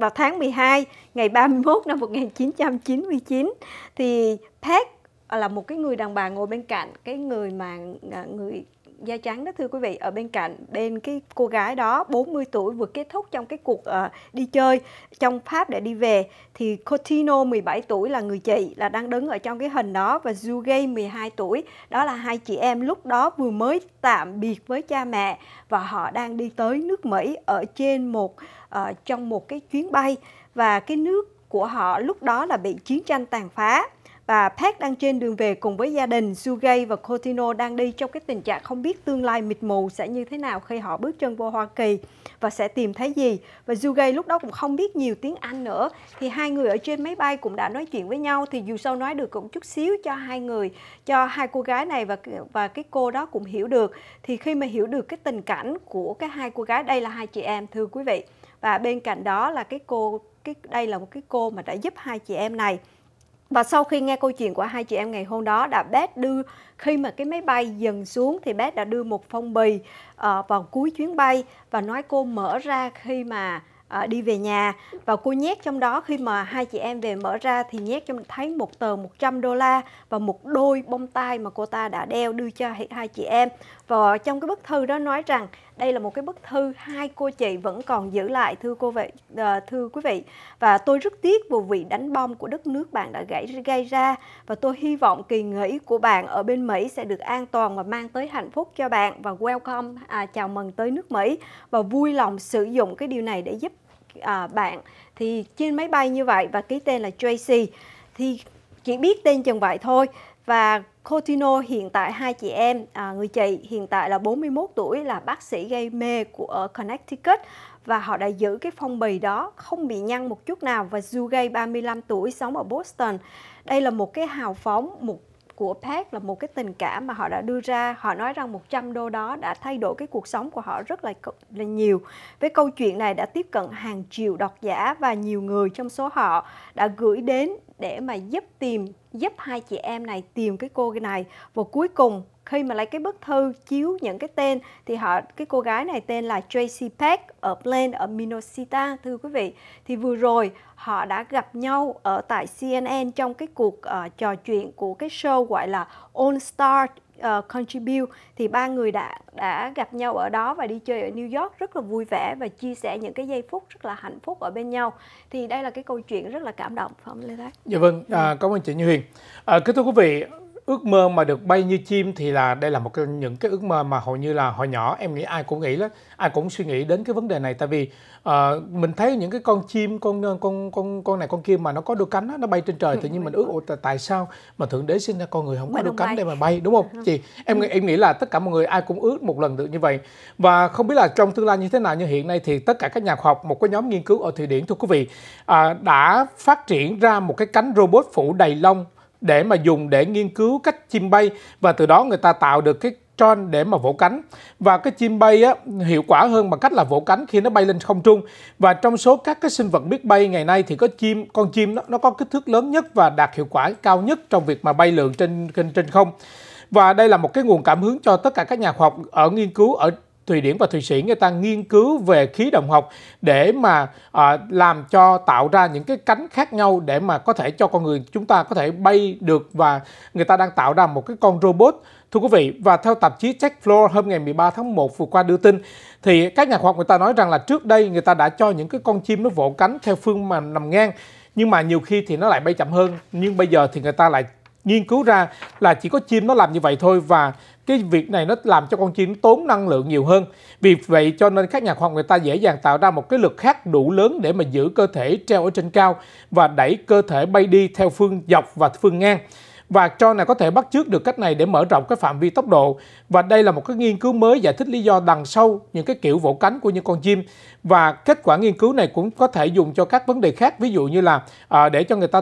vào tháng 12 ngày 31 năm 1999 thì Pat là một cái người đàn bà ngồi bên cạnh cái người mà à, người da trắng đó thưa quý vị ở bên cạnh bên cái cô gái đó 40 tuổi vừa kết thúc trong cái cuộc uh, đi chơi trong Pháp để đi về thì Cotino 17 tuổi là người chị là đang đứng ở trong cái hình đó và Zugay 12 tuổi đó là hai chị em lúc đó vừa mới tạm biệt với cha mẹ và họ đang đi tới nước Mỹ ở trên một uh, trong một cái chuyến bay và cái nước của họ lúc đó là bị chiến tranh tàn phá và Park đang trên đường về cùng với gia đình, Sugay và Coutinho đang đi trong cái tình trạng không biết tương lai mịt mù sẽ như thế nào khi họ bước chân vô Hoa Kỳ và sẽ tìm thấy gì. Và Sugay lúc đó cũng không biết nhiều tiếng Anh nữa. Thì hai người ở trên máy bay cũng đã nói chuyện với nhau thì dù sao nói được cũng chút xíu cho hai người, cho hai cô gái này và và cái cô đó cũng hiểu được. Thì khi mà hiểu được cái tình cảnh của cái hai cô gái đây là hai chị em thưa quý vị. Và bên cạnh đó là cái cô cái đây là một cái cô mà đã giúp hai chị em này và sau khi nghe câu chuyện của hai chị em ngày hôm đó đã bét đưa khi mà cái máy bay dần xuống thì bét đã đưa một phong bì uh, vào cuối chuyến bay và nói cô mở ra khi mà uh, đi về nhà và cô nhét trong đó khi mà hai chị em về mở ra thì nhét trong thấy một tờ 100 đô la và một đôi bông tai mà cô ta đã đeo đưa cho hai chị em và trong cái bức thư đó nói rằng đây là một cái bức thư hai cô chị vẫn còn giữ lại thưa cô vậy à, ờ, thưa quý vị và tôi rất tiếc vụ vị đánh bom của đất nước bạn đã gây gây ra và tôi hy vọng kỳ nghỉ của bạn ở bên Mỹ sẽ được an toàn và mang tới hạnh phúc cho bạn và welcome à, chào mừng tới nước Mỹ và vui lòng sử dụng cái điều này để giúp à, bạn thì trên máy bay như vậy và ký tên là Tracy thì chỉ biết tên chừng vậy thôi và Cotino hiện tại hai chị em, à, người chị hiện tại là 41 tuổi là bác sĩ gây mê của ờ, Connecticut và họ đã giữ cái phong bì đó không bị nhăn một chút nào và Zugay 35 tuổi sống ở Boston. Đây là một cái hào phóng, một của Pat là một cái tình cảm mà họ đã đưa ra. Họ nói rằng 100 đô đó đã thay đổi cái cuộc sống của họ rất là là nhiều. Với câu chuyện này đã tiếp cận hàng triệu độc giả và nhiều người trong số họ đã gửi đến để mà giúp tìm giúp hai chị em này tìm cái cô này và cuối cùng khi mà lấy cái bức thư chiếu những cái tên thì họ cái cô gái này tên là Tracy Peck ở Plain ở Minnesota thưa quý vị thì vừa rồi họ đã gặp nhau ở tại CNN trong cái cuộc uh, trò chuyện của cái show gọi là All Star uh, Contribute thì ba người đã đã gặp nhau ở đó và đi chơi ở New York rất là vui vẻ và chia sẻ những cái giây phút rất là hạnh phúc ở bên nhau thì đây là cái câu chuyện rất là cảm động phải không Lê Thái? Dạ vâng, à, cảm ơn chị Như Huyền. À, kính thưa quý vị, ước mơ mà được bay như chim thì là đây là một cái, những cái ước mơ mà hầu như là hồi nhỏ em nghĩ ai cũng nghĩ đó ai cũng suy nghĩ đến cái vấn đề này tại vì uh, mình thấy những cái con chim con ờ, con con con này con kia mà nó có đôi cánh đó, nó bay trên trời tự nhiên mình ước ủa tại sao mà thượng đế sinh ra con người không có đôi cánh để mà bay đúng không chị dạ. em em nghĩ là tất cả mọi người ai cũng ước một lần được như vậy và không biết là trong tương lai như thế nào như hiện nay thì tất cả các nhà khoa học một cái nhóm nghiên cứu ở thụy điển thưa quý vị uh, đã phát triển ra một cái cánh robot phủ đầy lông để mà dùng để nghiên cứu cách chim bay và từ đó người ta tạo được cái tròn để mà vỗ cánh và cái chim bay á, hiệu quả hơn bằng cách là vỗ cánh khi nó bay lên không trung và trong số các cái sinh vật biết bay ngày nay thì có chim con chim nó, nó có kích thước lớn nhất và đạt hiệu quả cao nhất trong việc mà bay lượn trên trên trên không và đây là một cái nguồn cảm hứng cho tất cả các nhà khoa học ở nghiên cứu ở Thụy Điển và Thụy Sĩ người ta nghiên cứu về khí động học để mà à, làm cho tạo ra những cái cánh khác nhau để mà có thể cho con người chúng ta có thể bay được và người ta đang tạo ra một cái con robot Thưa quý vị, và theo tạp chí Tech Floor hôm ngày 13 tháng 1 vừa qua đưa tin thì các nhà khoa học người ta nói rằng là trước đây người ta đã cho những cái con chim nó vỗ cánh theo phương mà nằm ngang nhưng mà nhiều khi thì nó lại bay chậm hơn nhưng bây giờ thì người ta lại nghiên cứu ra là chỉ có chim nó làm như vậy thôi và cái việc này nó làm cho con chim tốn năng lượng nhiều hơn. Vì vậy cho nên các nhà khoa học người ta dễ dàng tạo ra một cái lực khác đủ lớn để mà giữ cơ thể treo ở trên cao và đẩy cơ thể bay đi theo phương dọc và phương ngang. Và cho này có thể bắt chước được cách này để mở rộng cái phạm vi tốc độ. Và đây là một cái nghiên cứu mới giải thích lý do đằng sau những cái kiểu vỗ cánh của những con chim. Và kết quả nghiên cứu này cũng có thể dùng cho các vấn đề khác, ví dụ như là à, để cho người ta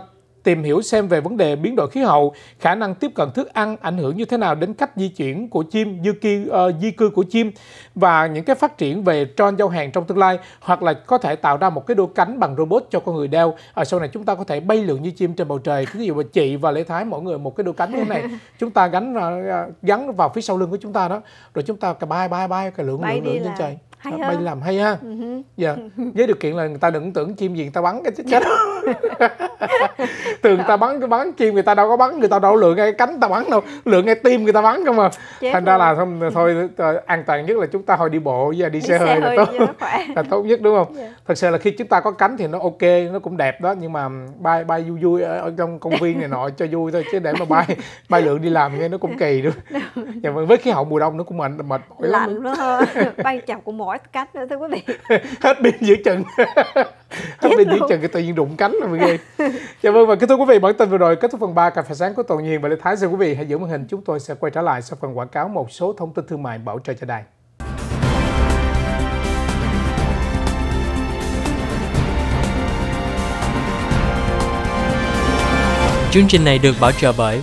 tìm hiểu xem về vấn đề biến đổi khí hậu, khả năng tiếp cận thức ăn ảnh hưởng như thế nào đến cách di chuyển của chim, di cư, uh, di cư của chim và những cái phát triển về tron giao hàng trong tương lai hoặc là có thể tạo ra một cái đôi cánh bằng robot cho con người đeo. Ở sau này chúng ta có thể bay lượn như chim trên bầu trời. Ví dụ mà chị và Lê Thái mỗi người một cái đôi cánh như thế này, [LAUGHS] chúng ta gắn ờ, gắn vào phía sau lưng của chúng ta đó, rồi chúng ta cả bay bay bay cái lượn lượn lượn trên trời hay bay làm hay ha ừ dạ với điều kiện là người ta đừng tưởng chim gì người ta bắn cái chết chết [LAUGHS] thường người ta bắn cái bắn chim người ta đâu có bắn người ta đâu lựa ngay cánh ta bắn đâu lựa ngay tim người ta bắn cơ mà chết thành luôn. ra là không thôi an toàn nhất là chúng ta hồi đi bộ và đi, đi xe, xe hơi, hơi là tốt [LAUGHS] là tốt nhất đúng không yeah. Dạ. thật sự là khi chúng ta có cánh thì nó ok nó cũng đẹp đó nhưng mà bay bay vui vui ở, trong công viên này nọ cho vui thôi chứ để mà bay [LAUGHS] bay lượn đi làm nghe nó cũng kỳ đúng, đúng. dạ, vâng, với khí hậu mùa đông nó cũng mệt mệt mỏi lạnh lắm lạnh luôn bay chậm cũng mỏi mỏi cánh nữa thưa quý vị [LAUGHS] hết pin giữa chừng hết pin giữa chừng cái tự nhiên đụng cánh là mình ghê chào dạ mừng vâng, và kính thưa quý vị bản tin vừa rồi kết thúc phần 3 cà phê sáng của toàn nhiên và lê thái xin quý vị hãy giữ màn hình chúng tôi sẽ quay trở lại sau phần quảng cáo một số thông tin thương mại bảo trợ cho đài Chương trình này được bảo trợ bởi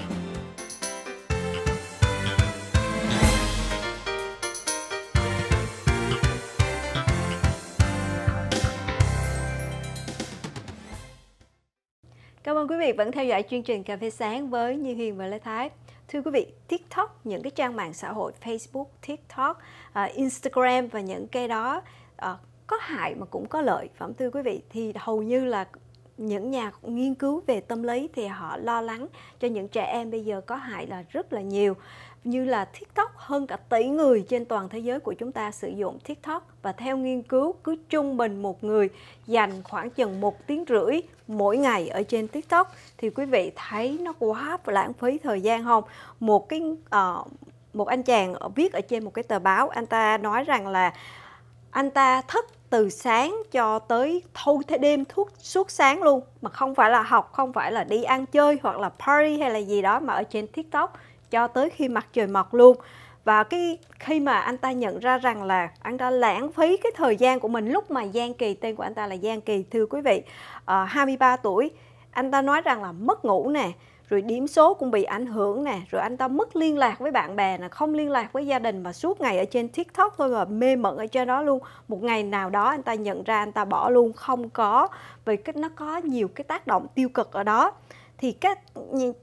vẫn theo dõi chương trình Cà phê sáng với Như Hiền và Lê Thái. Thưa quý vị, TikTok, những cái trang mạng xã hội Facebook, TikTok, uh, Instagram và những cái đó uh, có hại mà cũng có lợi. Phẩm thưa quý vị thì hầu như là những nhà nghiên cứu về tâm lý thì họ lo lắng cho những trẻ em bây giờ có hại là rất là nhiều như là TikTok hơn cả tỷ người trên toàn thế giới của chúng ta sử dụng TikTok và theo nghiên cứu cứ trung bình một người dành khoảng chừng một tiếng rưỡi mỗi ngày ở trên TikTok thì quý vị thấy nó quá lãng phí thời gian không? Một cái uh, một anh chàng viết ở trên một cái tờ báo anh ta nói rằng là anh ta thức từ sáng cho tới thâu thế đêm thuốc suốt sáng luôn mà không phải là học không phải là đi ăn chơi hoặc là party hay là gì đó mà ở trên tiktok cho tới khi mặt trời mọc luôn và cái khi mà anh ta nhận ra rằng là anh ta lãng phí cái thời gian của mình lúc mà Giang Kỳ tên của anh ta là Giang Kỳ thưa quý vị à, ờ, 23 tuổi anh ta nói rằng là mất ngủ nè rồi điểm số cũng bị ảnh hưởng nè rồi anh ta mất liên lạc với bạn bè nè không liên lạc với gia đình mà suốt ngày ở trên tiktok thôi mà mê mẩn ở trên đó luôn một ngày nào đó anh ta nhận ra anh ta bỏ luôn không có vì nó có nhiều cái tác động tiêu cực ở đó thì các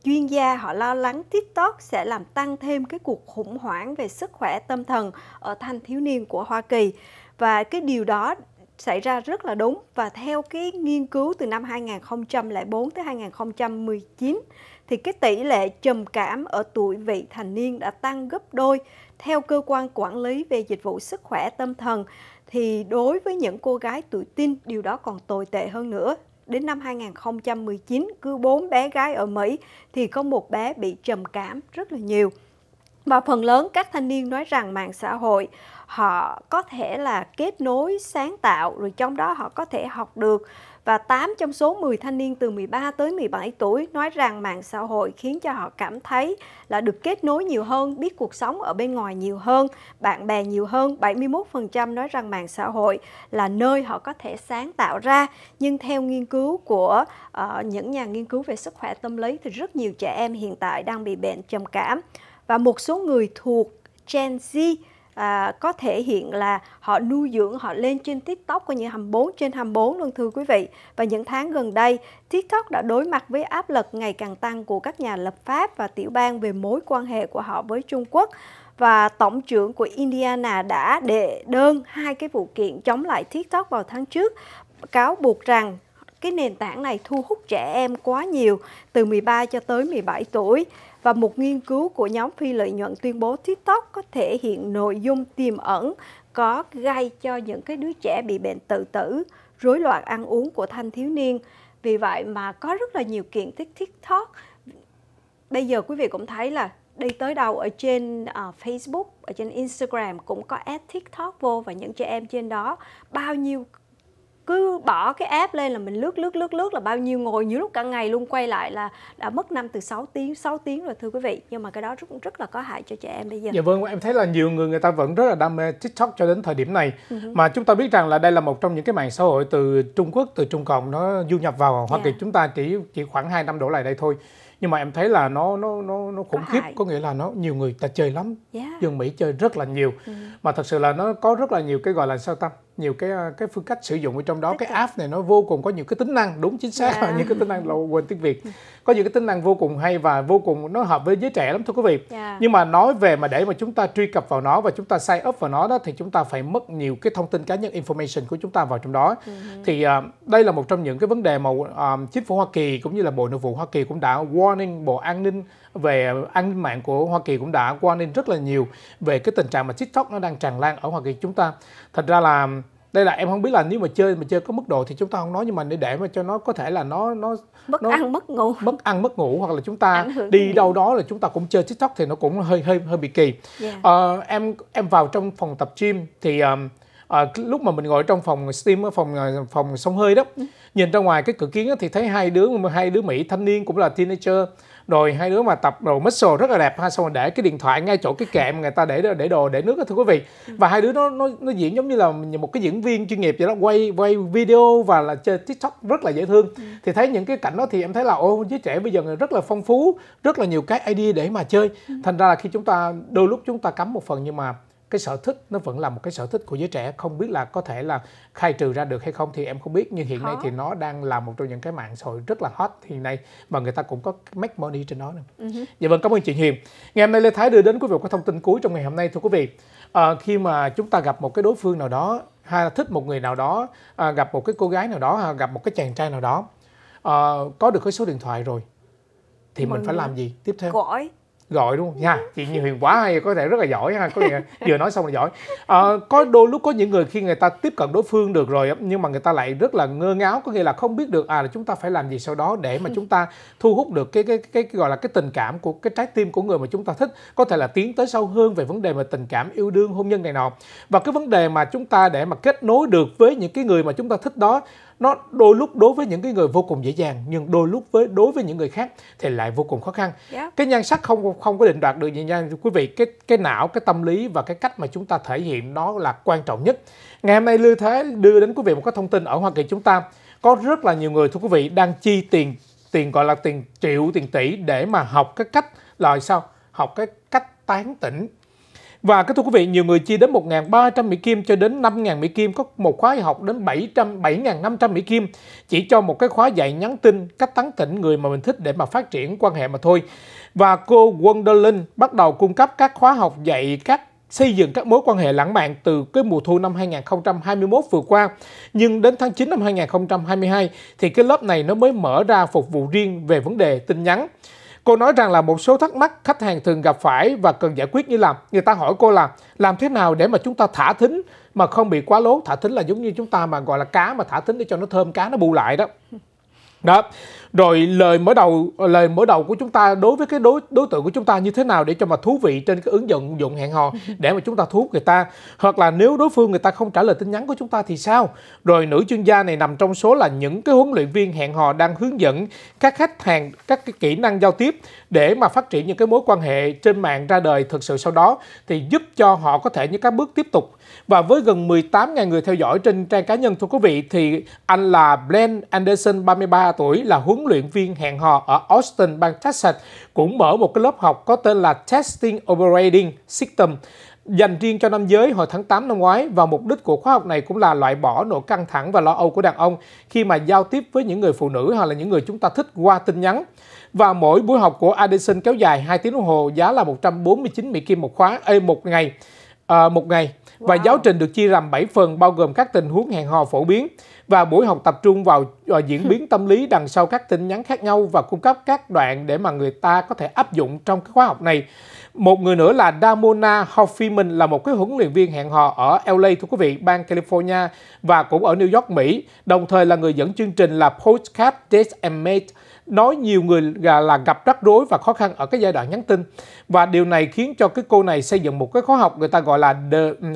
chuyên gia họ lo lắng TikTok sẽ làm tăng thêm cái cuộc khủng hoảng về sức khỏe tâm thần ở thanh thiếu niên của Hoa Kỳ và cái điều đó xảy ra rất là đúng và theo cái nghiên cứu từ năm 2004 tới 2019 thì cái tỷ lệ trầm cảm ở tuổi vị thành niên đã tăng gấp đôi theo cơ quan quản lý về dịch vụ sức khỏe tâm thần thì đối với những cô gái tuổi tin điều đó còn tồi tệ hơn nữa đến năm 2019 cứ 4 bé gái ở Mỹ thì có một bé bị trầm cảm rất là nhiều. Và phần lớn các thanh niên nói rằng mạng xã hội họ có thể là kết nối sáng tạo rồi trong đó họ có thể học được và 8 trong số 10 thanh niên từ 13 tới 17 tuổi nói rằng mạng xã hội khiến cho họ cảm thấy là được kết nối nhiều hơn, biết cuộc sống ở bên ngoài nhiều hơn, bạn bè nhiều hơn. 71% nói rằng mạng xã hội là nơi họ có thể sáng tạo ra. Nhưng theo nghiên cứu của uh, những nhà nghiên cứu về sức khỏe tâm lý thì rất nhiều trẻ em hiện tại đang bị bệnh trầm cảm và một số người thuộc Gen Z à, có thể hiện là họ nuôi dưỡng họ lên trên tiktok coi như 24 trên 24 luôn thưa quý vị và những tháng gần đây tiktok đã đối mặt với áp lực ngày càng tăng của các nhà lập pháp và tiểu bang về mối quan hệ của họ với trung quốc và tổng trưởng của Indiana đã đệ đơn hai cái vụ kiện chống lại TikTok vào tháng trước cáo buộc rằng cái nền tảng này thu hút trẻ em quá nhiều từ 13 cho tới 17 tuổi và một nghiên cứu của nhóm phi lợi nhuận tuyên bố TikTok có thể hiện nội dung tiềm ẩn có gây cho những cái đứa trẻ bị bệnh tự tử, rối loạn ăn uống của thanh thiếu niên. Vì vậy mà có rất là nhiều kiện tích TikTok. Bây giờ quý vị cũng thấy là đi tới đâu ở trên uh, Facebook, ở trên Instagram cũng có ad TikTok vô và những trẻ em trên đó bao nhiêu cứ bỏ cái app lên là mình lướt lướt lướt lướt là bao nhiêu ngồi nhiều lúc cả ngày luôn quay lại là đã mất năm từ 6 tiếng 6 tiếng rồi thưa quý vị nhưng mà cái đó rất rất là có hại cho trẻ em bây giờ dạ vâng em thấy là nhiều người người ta vẫn rất là đam mê tiktok cho đến thời điểm này uh-huh. mà chúng ta biết rằng là đây là một trong những cái mạng xã hội từ trung quốc từ trung cộng nó du nhập vào hoa yeah. Dạ. kỳ chúng ta chỉ chỉ khoảng 2 năm đổ lại đây thôi nhưng mà em thấy là nó nó nó nó khủng có khiếp hại. có nghĩa là nó nhiều người ta chơi lắm yeah. Dạ. dân mỹ chơi rất là nhiều ừ. mà thật sự là nó có rất là nhiều cái gọi là sao tâm nhiều cái ờ, cái phương cách sử dụng ở trong đó cái app này nó vô cùng có nhiều cái tính năng đúng chính xác yeah. Dạ. [LAUGHS] những cái tính năng lâu quên tiếng việt ừ. có những cái tính năng vô cùng hay và vô cùng nó hợp với giới trẻ lắm thưa quý vị yeah. Dạ. nhưng mà nói về mà để mà chúng ta truy cập vào nó và chúng ta sign up vào nó đó thì chúng ta phải mất nhiều cái thông tin cá nhân information của chúng ta vào trong đó uh-huh. thì uh, đây là một trong những cái vấn đề mà uh, chính phủ hoa kỳ cũng như là bộ nội vụ hoa kỳ cũng đã warning bộ an ninh về à, an ninh mạng của Hoa Kỳ cũng đã quan lên rất là nhiều về cái tình trạng mà TikTok nó đang tràn lan ở Hoa Kỳ chúng ta. Thật ra là đây là em không biết là nếu mà chơi mà chơi có mức độ thì chúng ta không nói nhưng mà để để mà cho nó có thể là nó nó mất ăn mất ngủ mất ăn mất ngủ hoặc là chúng ta đi đâu đó là chúng ta cũng chơi tiktok thì nó cũng hơi hơi hơi bị kỳ yeah. Dạ. à, ờ, em em vào trong phòng tập gym thì um, à, lúc mà mình ngồi trong phòng steam ở phòng ờ, phòng sông hơi đó ừ. nhìn ra ngoài cái cửa kính thì thấy hai đứa hai đứa mỹ thanh niên cũng là teenager rồi hai đứa mà tập đồ muscle rất là đẹp ha xong rồi để cái điện thoại ngay chỗ cái kẹm người ta để để đồ để nước đó thưa quý vị và hai đứa nó nó nó diễn giống như là một cái diễn viên chuyên nghiệp vậy đó quay quay video và là chơi tiktok rất là dễ thương ừ. thì thấy những cái cảnh đó thì em thấy là ô giới trẻ bây giờ rất là phong phú rất là nhiều cái idea để mà chơi ừ. thành ra là khi chúng ta đôi lúc chúng ta cấm một phần nhưng mà cái sở thích nó vẫn là một cái sở thích của giới trẻ không biết là có thể là khai trừ ra được hay không thì em không biết nhưng hiện Khó. nay thì nó đang là một trong những cái mạng xã hội rất là hot hiện nay mà người ta cũng có make money trên đó nữa. Uh-huh. Dạ vâng cảm ơn chị Hiền. Ngày hôm nay Lê Thái đưa đến quý vị có thông tin cuối trong ngày hôm nay thưa quý vị. À, khi mà chúng ta gặp một cái đối phương nào đó hay là thích một người nào đó à, gặp một cái cô gái nào đó à, gặp một cái chàng trai nào đó à, có được cái số điện thoại rồi thì mình, mình phải làm gì tiếp theo? Gọi gọi luôn nha chị như huyền quá hay có thể rất là giỏi ha có nghĩa [LAUGHS] vừa nói xong là giỏi à, có đôi lúc có những người khi người ta tiếp cận đối phương được rồi nhưng mà người ta lại rất là ngơ ngáo có nghĩa là không biết được à là chúng ta phải làm gì sau đó để mà chúng ta thu hút được cái cái cái, cái gọi là cái tình cảm của cái trái tim của người mà chúng ta thích có thể là tiến tới sâu hơn về vấn đề mà tình cảm yêu đương hôn nhân này nọ và cái vấn đề mà chúng ta để mà kết nối được với những cái người mà chúng ta thích đó nó đôi lúc đối với những cái người vô cùng dễ dàng nhưng đôi lúc với đối với những người khác thì lại vô cùng khó khăn yeah. Dạ. cái nhan sắc không không có định đoạt được gì nha quý vị cái cái não cái tâm lý và cái cách mà chúng ta thể hiện nó là quan trọng nhất ngày hôm nay lưu thế đưa đến quý vị một cái thông tin ở hoa kỳ chúng ta có rất là nhiều người thưa quý vị đang chi tiền tiền gọi là tiền triệu tiền tỷ để mà học cái cách là sao học cái cách tán tỉnh và cái thưa quý vị, nhiều người chia đến 1.300 Mỹ Kim cho đến 5.000 Mỹ Kim, có một khóa học đến 700, 7.500 Mỹ Kim chỉ cho một cái khóa dạy nhắn tin, cách tán tỉnh người mà mình thích để mà phát triển quan hệ mà thôi. Và cô Wonderlin bắt đầu cung cấp các khóa học dạy các xây dựng các mối quan hệ lãng mạn từ cái mùa thu năm 2021 vừa qua. Nhưng đến tháng 9 năm 2022 thì cái lớp này nó mới mở ra phục vụ riêng về vấn đề tin nhắn. Cô nói rằng là một số thắc mắc khách hàng thường gặp phải và cần giải quyết như là người ta hỏi cô là làm thế nào để mà chúng ta thả thính mà không bị quá lố. Thả thính là giống như chúng ta mà gọi là cá mà thả thính để cho nó thơm cá nó bù lại đó đó rồi lời mở đầu lời mở đầu của chúng ta đối với cái đối đối tượng của chúng ta như thế nào để cho mà thú vị trên cái ứng dụng dụng hẹn hò [LAUGHS] để mà chúng ta thu hút người ta hoặc là nếu đối phương người ta không trả lời tin nhắn của chúng ta thì sao rồi nữ chuyên gia này nằm trong số là những cái huấn luyện viên hẹn hò đang hướng dẫn các khách hàng các cái kỹ năng giao tiếp để mà phát triển những cái mối quan hệ trên mạng ra đời thực sự sau đó thì giúp cho họ có thể những các bước tiếp tục và với gần 18.000 người theo dõi trên trang cá nhân thưa quý vị thì anh là Blaine Anderson 33 tuổi là huấn luyện viên hẹn hò ở Austin bang Texas cũng mở một cái lớp học có tên là Testing Operating System dành riêng cho nam giới hồi tháng 8 năm ngoái và mục đích của khóa học này cũng là loại bỏ nỗi căng thẳng và lo âu của đàn ông khi mà giao tiếp với những người phụ nữ hoặc là những người chúng ta thích qua tin nhắn. Và mỗi buổi học của Addison kéo dài 2 tiếng đồng hồ, giá là 149 Mỹ kim một khóa, ê, một ngày. À, một ngày và giáo trình được chia làm 7 phần bao gồm các tình huống hẹn hò phổ biến và buổi học tập trung vào à, diễn biến tâm lý đằng sau các tin nhắn khác nhau và cung cấp các đoạn để mà người ta có thể áp dụng trong cái khóa học này. Một người nữa là Damona Hoffman là một cái huấn luyện viên hẹn hò ở LA thưa quý vị, bang California và cũng ở New York, Mỹ, đồng thời là người dẫn chương trình là Podcast Date and Mate nói nhiều người là gặp rắc rối và khó khăn ở cái giai đoạn nhắn tin và điều này khiến cho cái cô này xây dựng một cái khóa học người ta gọi là the ừ,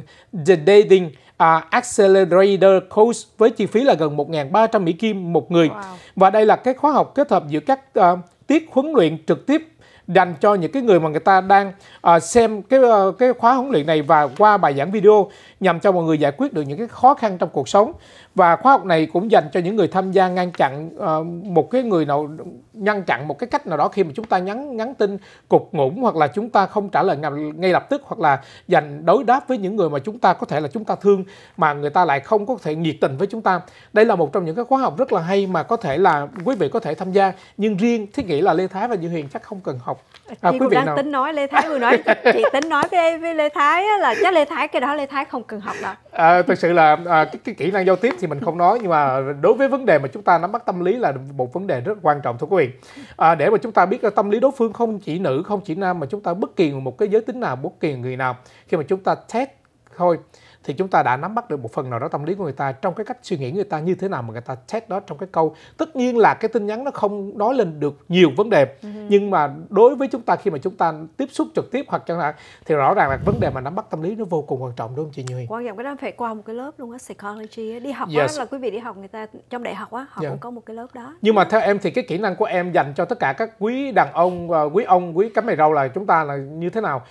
the dating uh, accelerator course với chi phí là gần 1.300 mỹ kim một người wow. và đây là cái khóa học kết hợp giữa các uh, tiết huấn luyện trực tiếp dành cho những cái người mà người ta đang uh, xem cái uh, cái khóa huấn luyện này và qua bài giảng video nhằm cho mọi người giải quyết được những cái khó khăn trong cuộc sống và khóa học này cũng dành cho những người tham gia ngăn chặn ờ, một cái người nào ngăn chặn một cái cách nào đó khi mà chúng ta nhắn nhắn tin cục ngủng hoặc là chúng ta không trả lời ngay lập tức hoặc là dành đối đáp với những người mà chúng ta có thể là chúng ta thương mà người ta lại không có thể nhiệt tình với chúng ta đây là một trong những cái khóa học rất là hay mà có thể là quý vị có thể tham gia nhưng riêng thiết nghĩ là lê thái và như hiền chắc không cần học à, chị quý vị đang nào? tính nói lê thái vừa nói chị tính nói với, với lê thái là chắc lê thái cái đó lê thái không cần học đâu à, thực sự là à, cái, cái kỹ năng giao tiếp thì mình không nói nhưng mà đối với vấn đề mà chúng ta nắm bắt tâm lý là một vấn đề rất quan trọng thưa quý vị à, để mà chúng ta biết tâm lý đối phương không chỉ nữ không chỉ nam mà chúng ta bất kỳ một cái giới tính nào bất kỳ người nào khi mà chúng ta test thôi thì chúng ta đã nắm bắt được một phần nào đó tâm lý của người ta trong cái cách suy nghĩ người ta như thế nào mà người ta test đó trong cái câu tất nhiên là cái tin nhắn nó không nói lên được nhiều vấn đề uh-huh. nhưng mà đối với chúng ta khi mà chúng ta tiếp xúc trực tiếp hoặc chẳng hạn thì rõ ràng là vấn đề mà nắm bắt tâm lý nó vô cùng quan trọng đúng không chị Như Huyền? Quan trọng cái đó phải qua một cái lớp luôn á psychology á đi học yes. đó là quý vị đi học người ta trong đại học á họ yeah. Dạ. cũng có một cái lớp đó. Nhưng mà theo em thì cái kỹ năng của em dành cho tất cả các quý đàn ông quý ông quý cắm mày râu là chúng ta là như thế nào?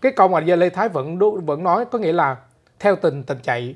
Cái câu mà Lê Thái vẫn vẫn nói có nghĩa là theo tình tình chạy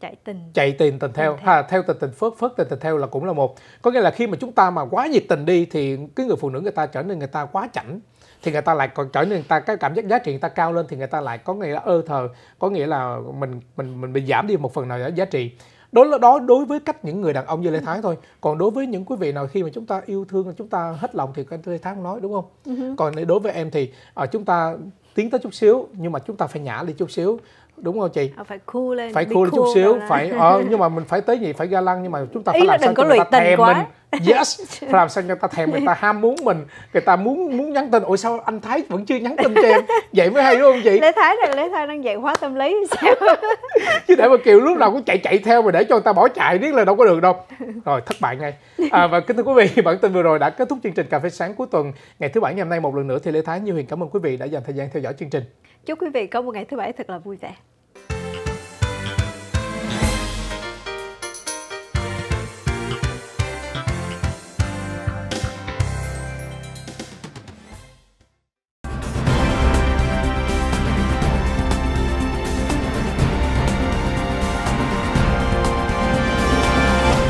chạy tình chạy tiền tình theo, ha theo tình tình phớt phớt tình tình theo là cũng là một có nghĩa là khi mà chúng ta mà quá nhiệt tình đi thì cái người phụ nữ người ta trở nên người ta quá chảnh thì người ta lại còn trở nên người ta cái cảm giác giá trị người ta cao lên thì người ta lại có nghĩa là ơ thờ có nghĩa là mình mình mình bị giảm đi một phần nào đó giá trị đó là đó đối với cách những người đàn ông như lê thái thôi còn đối với những quý vị nào khi mà chúng ta yêu thương chúng ta hết lòng thì cái lê thái nói đúng không uh-huh. còn đối với em thì ở ờ, chúng ta tiến tới chút xíu nhưng mà chúng ta phải nhả đi chút xíu đúng không chị à, phải cool lên phải cool, cool chút xíu phải ờ, [LAUGHS] nhưng mà mình phải tới gì phải ga lăng nhưng mà chúng ta phải Ý làm sao cho người ta thèm quá. mình yes [LAUGHS] làm sao người ta thèm người ta ham muốn mình người ta muốn muốn nhắn tin ủa sao anh thái vẫn chưa nhắn tin cho em vậy mới hay đúng không chị lê thái là lê thái đang dạy hóa tâm lý sao [LAUGHS] chứ để mà kiều lúc nào cũng chạy chạy theo mà để cho người ta bỏ chạy biết là đâu có được đâu rồi thất bại ngay à, và kính thưa quý vị [LAUGHS] bản tin vừa rồi đã kết thúc chương trình cà phê sáng cuối tuần ngày thứ bảy ngày hôm nay một lần nữa thì lê thái như huyền cảm ơn quý vị đã dành thời gian theo dõi chương trình chúc quý vị có một ngày thứ bảy thật là vui vẻ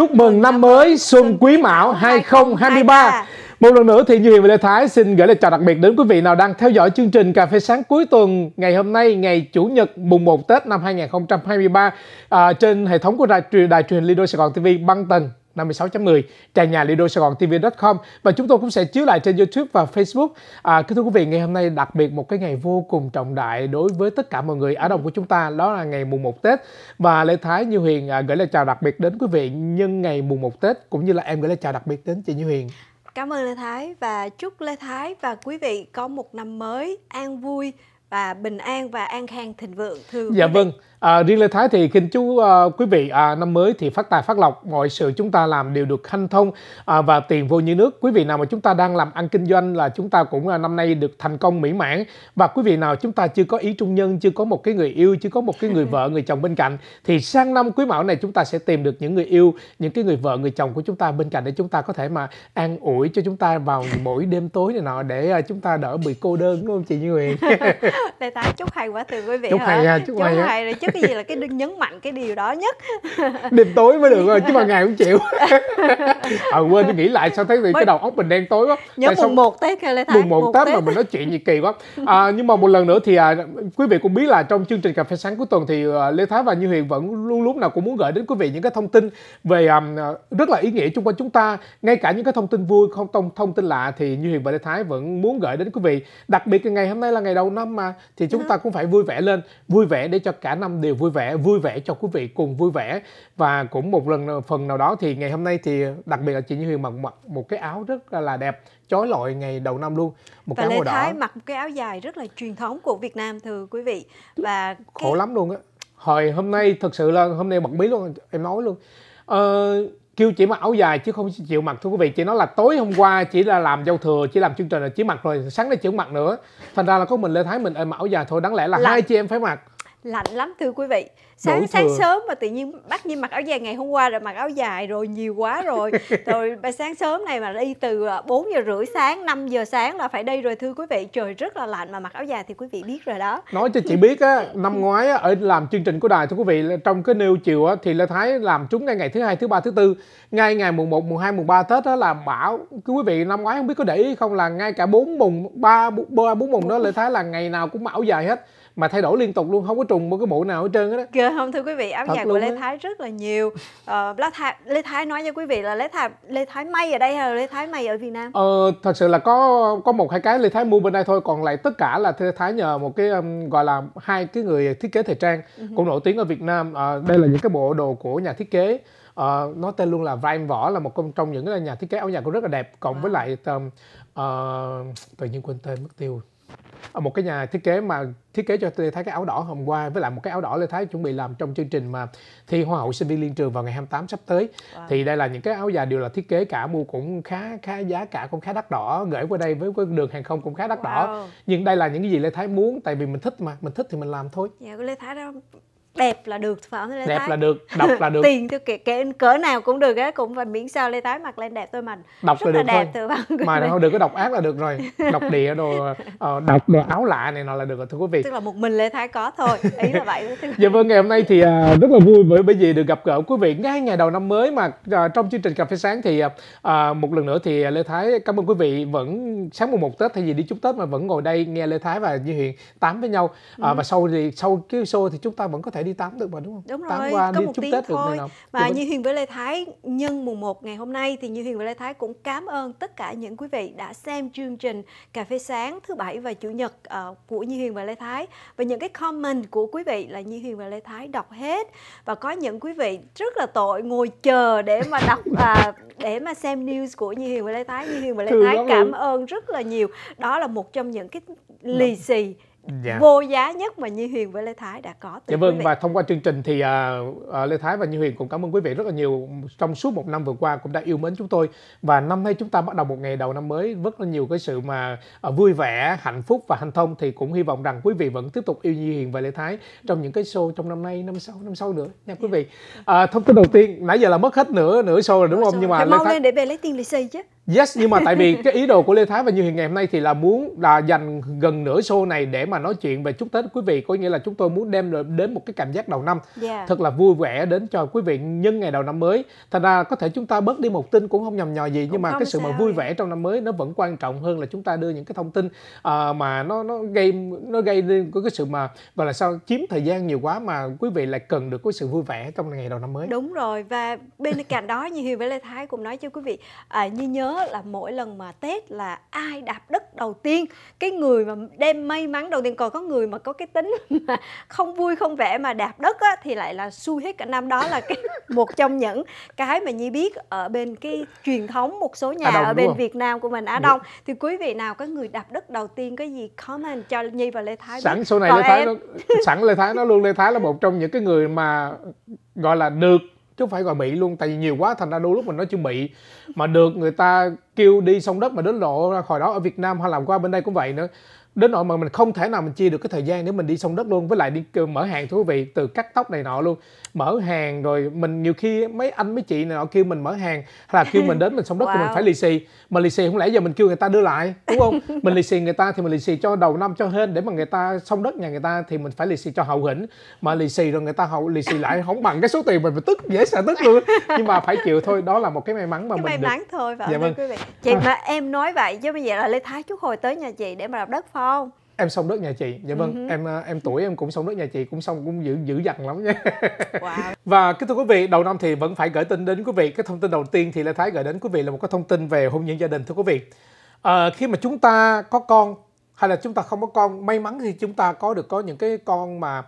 chúc mừng năm mới Xuân Quý Mão 2023. Một lần nữa thì Nhuyền và Lê Thái xin gửi lời chào đặc biệt đến quý vị nào đang theo dõi chương trình Cà phê sáng cuối tuần ngày hôm nay, ngày Chủ nhật mùng 1 Tết năm 2023 à, trên hệ thống của đài, truyền đài truyền Lido Sài Gòn TV băng tầng 56.10 trang nhà lido sài gòn tv.com và chúng tôi cũng sẽ chiếu lại trên youtube và facebook à, kính thưa quý vị ngày hôm nay đặc biệt một cái ngày vô cùng trọng đại đối với tất cả mọi người ở đồng của chúng ta đó là ngày mùng 1 tết và lê thái như huyền à, gửi lời chào đặc biệt đến quý vị nhân ngày mùng 1 tết cũng như là em gửi lời chào đặc biệt đến chị như huyền Cảm ơn Lê Thái và chúc Lê Thái và quý vị có một năm mới an vui và bình an và an khang thịnh vượng thưa Dạ vâng. À, riêng Lê Thái thì kính chú à, quý vị à, năm mới thì phát tài phát lộc, mọi sự chúng ta làm đều được hanh thông à, và tiền vô như nước. Quý vị nào mà chúng ta đang làm ăn kinh doanh là chúng ta cũng à, năm nay được thành công mỹ mãn và quý vị nào chúng ta chưa có ý trung nhân, chưa có một cái người yêu, chưa có một cái người [LAUGHS] vợ, người chồng bên cạnh thì sang năm quý mão này chúng ta sẽ tìm được những người yêu, những cái người vợ, người chồng của chúng ta bên cạnh để chúng ta có thể mà an ủi cho chúng ta vào mỗi đêm tối này nọ để à, chúng ta đỡ bị cô đơn đúng không chị Như Huyền? [LAUGHS] Lê Thái chúc hay quá từ quý vị. Chúc hả? hay à, chúc, chúc hay, hay rồi chúc cái gì là cái nhấn mạnh cái điều đó nhất [LAUGHS] đêm tối mới được rồi chứ mà [LAUGHS] ngày cũng chịu ờ [LAUGHS] à, quên tôi nghĩ lại sao thấy vì cái đầu óc mình đen tối quá nhớ Tại mùng một tết lê thái mùng một tết, tết mà mình nói chuyện gì kỳ quá à, nhưng mà một lần nữa thì à, quý vị cũng biết là trong chương trình cà phê sáng cuối tuần thì à, lê thái và như Hiền vẫn luôn lúc nào cũng muốn gửi đến quý vị những cái thông tin về à, rất là ý nghĩa chung quanh chúng ta ngay cả những cái thông tin vui không thông thông tin lạ thì như Hiền và lê thái vẫn muốn gửi đến quý vị đặc biệt là ngày hôm nay là ngày đầu năm mà thì chúng ừ. ta cũng phải vui vẻ lên vui vẻ để cho cả năm năm đều vui vẻ vui vẻ cho quý vị cùng vui vẻ và cũng một lần phần nào đó thì ngày hôm nay thì đặc biệt là chị Như Huyền mặc mặc một cái áo rất là đẹp chói lọi ngày đầu năm luôn một và cái Lê áo màu Thái đỏ. mặc một cái áo dài rất là truyền thống của Việt Nam thưa quý vị và cái... khổ lắm luôn á hồi hôm nay thật sự là hôm nay bật mí luôn em nói luôn ờ, kêu chỉ mặc áo dài chứ không chịu mặc thưa quý vị chị nói là tối hôm qua chỉ là làm dâu thừa chỉ làm chương trình là chỉ mặc rồi sáng nay chịu mặc nữa thành ra là có mình lê thái mình em mặc áo dài thôi đáng lẽ là, là hai chị em phải mặc lạnh lắm thưa quý vị sáng sáng sớm mà tự nhiên bắt như mặc áo dài ngày hôm qua rồi mặc áo dài rồi nhiều quá rồi [LAUGHS] rồi mà sáng sớm này mà đi từ 4 à, giờ rưỡi sáng 5 giờ sáng là phải đi rồi thưa quý vị trời rất là lạnh mà mặc áo dài thì quý vị biết rồi đó nói cho chị biết á năm [LAUGHS] ngoái á, ở làm chương trình của đài thưa quý vị trong cái nêu chiều á, thì lê thái làm chúng ngay ngày thứ hai thứ ba thứ tư ngay ngày mùng 1, mùng 2, mùng 3 tết á, là bảo quý vị năm ngoái không biết có để ý không là ngay cả bốn mùng ba bốn mùng đó lê thái là ngày nào cũng mặc áo dài hết mà thay đổi liên tục luôn không có trùng một cái bộ nào hết trơn đó kìa không thưa quý vị áo Thật của lê đó. thái rất là nhiều ờ, lê thái lê thái nói cho quý vị là lê thái lê thái may ở đây hay là lê thái may ở việt nam ờ thật sự là có có một hai cái lê thái mua bên đây thôi còn lại tất cả là lê thái nhờ một cái um, gọi là hai cái người thiết kế thời trang uh-huh. cũng nổi tiếng ở việt nam ờ, đây là những cái bộ đồ của nhà thiết kế Uh, ờ, nó tên luôn là Ryan Võ là một trong những cái nhà thiết kế áo nhạc cũng rất là đẹp cộng wow. với ờ. lại um, uh, tự nhiên quên tên mất tiêu À, một cái nhà thiết kế mà thiết kế cho Lê Thái cái áo đỏ hôm qua với lại một cái áo đỏ Lê Thái chuẩn bị làm trong chương trình mà thi hoa hậu sinh viên liên trường vào ngày 28 sắp tới wow. thì đây là những cái áo dài đều là thiết kế cả mua cũng khá khá giá cả cũng khá đắt đỏ gửi qua đây với cái đường hàng không cũng khá đắt wow. đỏ nhưng đây là những cái gì Lê Thái muốn tại vì mình thích mà mình thích thì mình làm thôi. Dạ Lê Thái đó đẹp là được phải không lê đẹp thái? là được đọc là [LAUGHS] được tiền tôi kể, kể cỡ nào cũng được á cũng phải miễn sao lê thái mặc lên đẹp thôi mình đọc rất là, là đẹp thôi mà không được cái đọc ác là được rồi đọc địa đồ uh, đọc đồ áo lạ này nọ là được rồi thưa quý vị tức là một mình lê thái có thôi ý là vậy [LAUGHS] dạ vâng ngày hôm nay thì uh, rất là vui bởi bởi vì được gặp gỡ quý vị ngay ngày đầu năm mới mà uh, trong chương trình cà phê sáng thì uh, một lần nữa thì lê thái cảm ơn quý vị vẫn sáng mùng một tết thay vì đi chúc tết mà vẫn ngồi đây nghe lê thái và như hiện tám với nhau uh, ừ. và sau thì sau cái show thì chúng ta vẫn có thể đi đi tắm được mà đúng không? Đúng rồi, qua có đi một chúc tiếng Tết thôi. Được mà dạ vâng. Như Huyền với Lê Thái nhân mùng 1 ngày hôm nay thì Như Huyền với Lê Thái cũng cảm ơn tất cả những quý vị đã xem chương trình Cà phê sáng thứ bảy và chủ nhật ờ, của Như Huyền và Lê Thái và những cái comment của quý vị là Như Huyền và Lê Thái đọc hết và có những quý vị rất là tội ngồi chờ để mà đọc và để mà xem news của Như Huyền và Lê Thái. Như Huyền và Lê Thái cảm ơn rất là nhiều. Đó là một trong những cái lì xì dạ. vô giá nhất mà Như Huyền với Lê Thái đã có. Dạ vâng và thông qua chương trình thì uh, Lê Thái và Như Huyền cũng cảm ơn quý vị rất là nhiều trong suốt một năm vừa qua cũng đã yêu mến chúng tôi và năm nay chúng ta bắt đầu một ngày đầu năm mới rất là nhiều cái sự mà uh, vui vẻ, hạnh phúc và hành thông thì cũng hy vọng rằng quý vị vẫn tiếp tục yêu Như Huyền và Lê Thái trong những cái show trong năm nay, năm sau, năm sau nữa nha quý dạ. vị. Uh, thông tin đầu tiên nãy giờ là mất hết nửa nửa show rồi đúng không? Nhưng mà Lê mau Thái... lên để về lấy tiền lì xì chứ. Yes, nhưng mà tại vì cái ý đồ của Lê Thái và Như Hiền ngày hôm nay thì là muốn là dành gần nửa show này để mà nói chuyện về chúc Tết quý vị. Có nghĩa là chúng tôi muốn đem đến một cái cảm giác đầu năm yeah. thật là vui vẻ đến cho quý vị nhân ngày đầu năm mới. Thành ra có thể chúng ta bớt đi một tin cũng không nhầm nhò gì cũng nhưng mà cái sự mà vui vẻ trong năm mới nó vẫn quan trọng hơn là chúng ta đưa những cái thông tin ờ, mà nó nó gây nó gây nên có cái sự mà và là sao chiếm thời gian nhiều quá mà quý vị lại cần được cái sự vui vẻ trong ngày đầu năm mới. Đúng rồi và bên cạnh đó như Hiền với Lê Thái cũng nói cho quý vị à, như nhớ là mỗi lần mà Tết là ai đạp đất đầu tiên cái người mà đem may mắn đầu tiên còn có người mà có cái tính [LAUGHS] mà không vui không vẻ mà đạp đất á, thì lại là xui hết cả năm đó là cái [LAUGHS] một trong những cái mà Nhi biết ở bên cái truyền thống một số nhà đông, ở bên Việt Nam của mình Á à, Đông thì quý vị nào có người đạp đất đầu tiên cái gì comment cho Nhi và Lê Thái sẵn biết. số này Lê Thái em... nó, sẵn Lê Thái nó luôn Lê Thái là một trong những cái người mà gọi là được chứ không phải gọi Mỹ luôn tại vì nhiều quá thành ra đôi lúc mình nói chữ Mỹ mà được người ta kêu đi xong đất mà đến lộ ra khỏi đó ở Việt Nam hay làm qua bên đây cũng vậy nữa đến nỗi mà mình không thể nào mình chia được cái thời gian để mình đi sông đất luôn với lại đi mở hàng thú vị từ cắt tóc này nọ luôn mở hàng rồi mình nhiều khi mấy anh mấy chị này nọ kêu mình mở hàng hay là kêu mình đến mình sông đất wow. thì mình [LAUGHS] phải lì xì mà lì xì không lẽ giờ mình kêu người ta đưa lại đúng không [LAUGHS] mình lì xì người ta thì mình lì xì cho đầu năm cho hên để mà người ta sông đất nhà người ta thì mình phải lì xì cho hậu hĩnh mà lì xì rồi người ta hậu lì xì lại không bằng cái số tiền mình, mình tức dễ sợ tức luôn nhưng mà phải chịu thôi đó là một cái may mắn mà cái mình may mắn được. thôi phải dạ vâng. quý vị chị [LAUGHS] mà em nói vậy chứ bây giờ là lê thái chút hồi tới nhà chị để mà đập đất phòng không em sông đất nhà chị dạ vâng uh-huh. em à, em tuổi em cũng sông đất nhà chị cũng xong cũng giữ giữ dằn lắm nha [LAUGHS] wow. và kính thưa quý vị đầu năm thì vẫn phải gửi tin đến quý vị cái thông tin đầu tiên thì lê thái gửi đến quý vị là một cái thông tin về hôn nhân gia đình thưa quý vị à, khi mà chúng ta có con hay là chúng ta không có con may mắn thì chúng ta có được có những cái con mà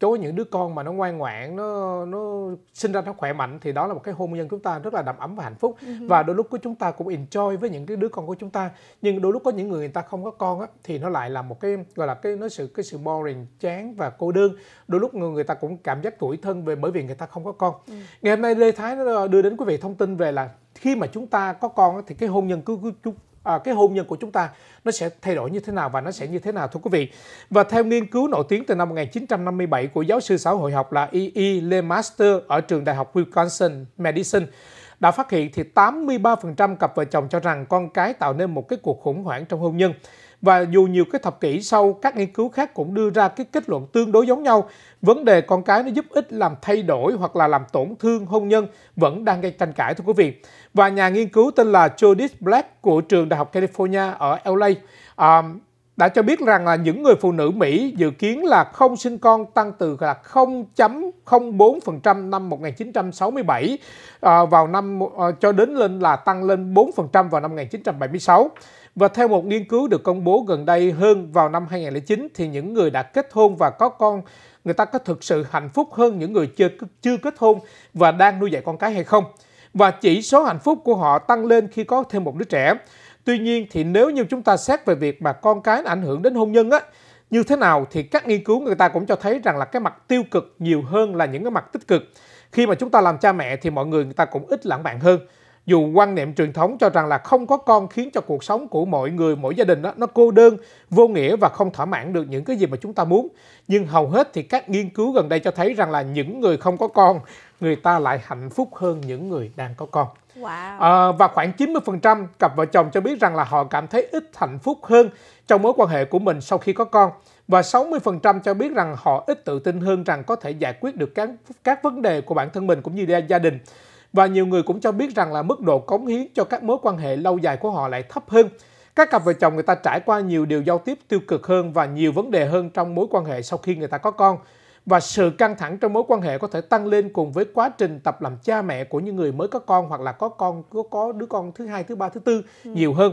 chối những đứa con mà nó ngoan ngoãn nó nó sinh ra nó khỏe mạnh thì đó là một cái hôn nhân chúng ta rất là đầm ấm và hạnh phúc uh-huh. và đôi lúc của chúng ta cũng enjoy với những cái đứa con của chúng ta nhưng đôi lúc có những người người ta không có con á thì nó lại là một cái gọi là cái nó sự cái sự boring chán và cô đơn đôi lúc người, người ta cũng cảm giác tủi thân về bởi vì người ta không có con uh-huh. ngày hôm nay lê thái nó đưa đến quý vị thông tin về là khi mà chúng ta có con thì cái hôn nhân cứ, cứ à, cái hôn nhân của chúng ta nó sẽ thay đổi như thế nào và nó sẽ như thế nào thưa quý vị. Và theo nghiên cứu nổi tiếng từ năm 1957 của giáo sư xã hội học là E. E. Lemaster ở trường Đại học Wisconsin Madison đã phát hiện thì 83% cặp vợ chồng cho rằng con cái tạo nên một cái cuộc khủng hoảng trong hôn nhân. Và dù nhiều cái thập kỷ sau, các nghiên cứu khác cũng đưa ra cái kết luận tương đối giống nhau. Vấn đề con cái nó giúp ích làm thay đổi hoặc là làm tổn thương hôn nhân vẫn đang gây tranh cãi thưa quý vị và nhà nghiên cứu tên là Judith Black của trường Đại học California ở LA à, đã cho biết rằng là những người phụ nữ Mỹ dự kiến là không sinh con tăng từ là 0.04% năm 1967 à, vào năm à, cho đến lên là tăng lên 4% vào năm 1976. Và theo một nghiên cứu được công bố gần đây hơn vào năm 2009 thì những người đã kết hôn và có con người ta có thực sự hạnh phúc hơn những người chưa chưa kết hôn và đang nuôi dạy con cái hay không? và chỉ số hạnh phúc của họ tăng lên khi có thêm một đứa trẻ. Tuy nhiên thì nếu như chúng ta xét về việc mà con cái ảnh hưởng đến hôn nhân á, như thế nào thì các nghiên cứu người ta cũng cho thấy rằng là cái mặt tiêu cực nhiều hơn là những cái mặt tích cực. Khi mà chúng ta làm cha mẹ thì mọi người người ta cũng ít lãng mạn hơn dù quan niệm truyền thống cho rằng là không có con khiến cho cuộc sống của mọi người mỗi gia đình đó, nó cô đơn vô nghĩa và không thỏa mãn được những cái gì mà chúng ta muốn nhưng hầu hết thì các nghiên cứu gần đây cho thấy rằng là những người không có con người ta lại hạnh phúc hơn những người đang có con wow. à, và khoảng 90% cặp vợ chồng cho biết rằng là họ cảm thấy ít hạnh phúc hơn trong mối quan hệ của mình sau khi có con và 60% cho biết rằng họ ít tự tin hơn rằng có thể giải quyết được các các vấn đề của bản thân mình cũng như gia đình và nhiều người cũng cho biết rằng là mức độ cống hiến cho các mối quan hệ lâu dài của họ lại thấp hơn. Các cặp vợ chồng người ta trải qua nhiều điều giao tiếp tiêu cực hơn và nhiều vấn đề hơn trong mối quan hệ sau khi người ta có con. Và sự căng thẳng trong mối quan hệ có thể tăng lên cùng với quá trình tập làm cha mẹ của những người mới có con hoặc là có con có, có đứa con thứ hai, thứ ba, thứ tư ừ. nhiều hơn.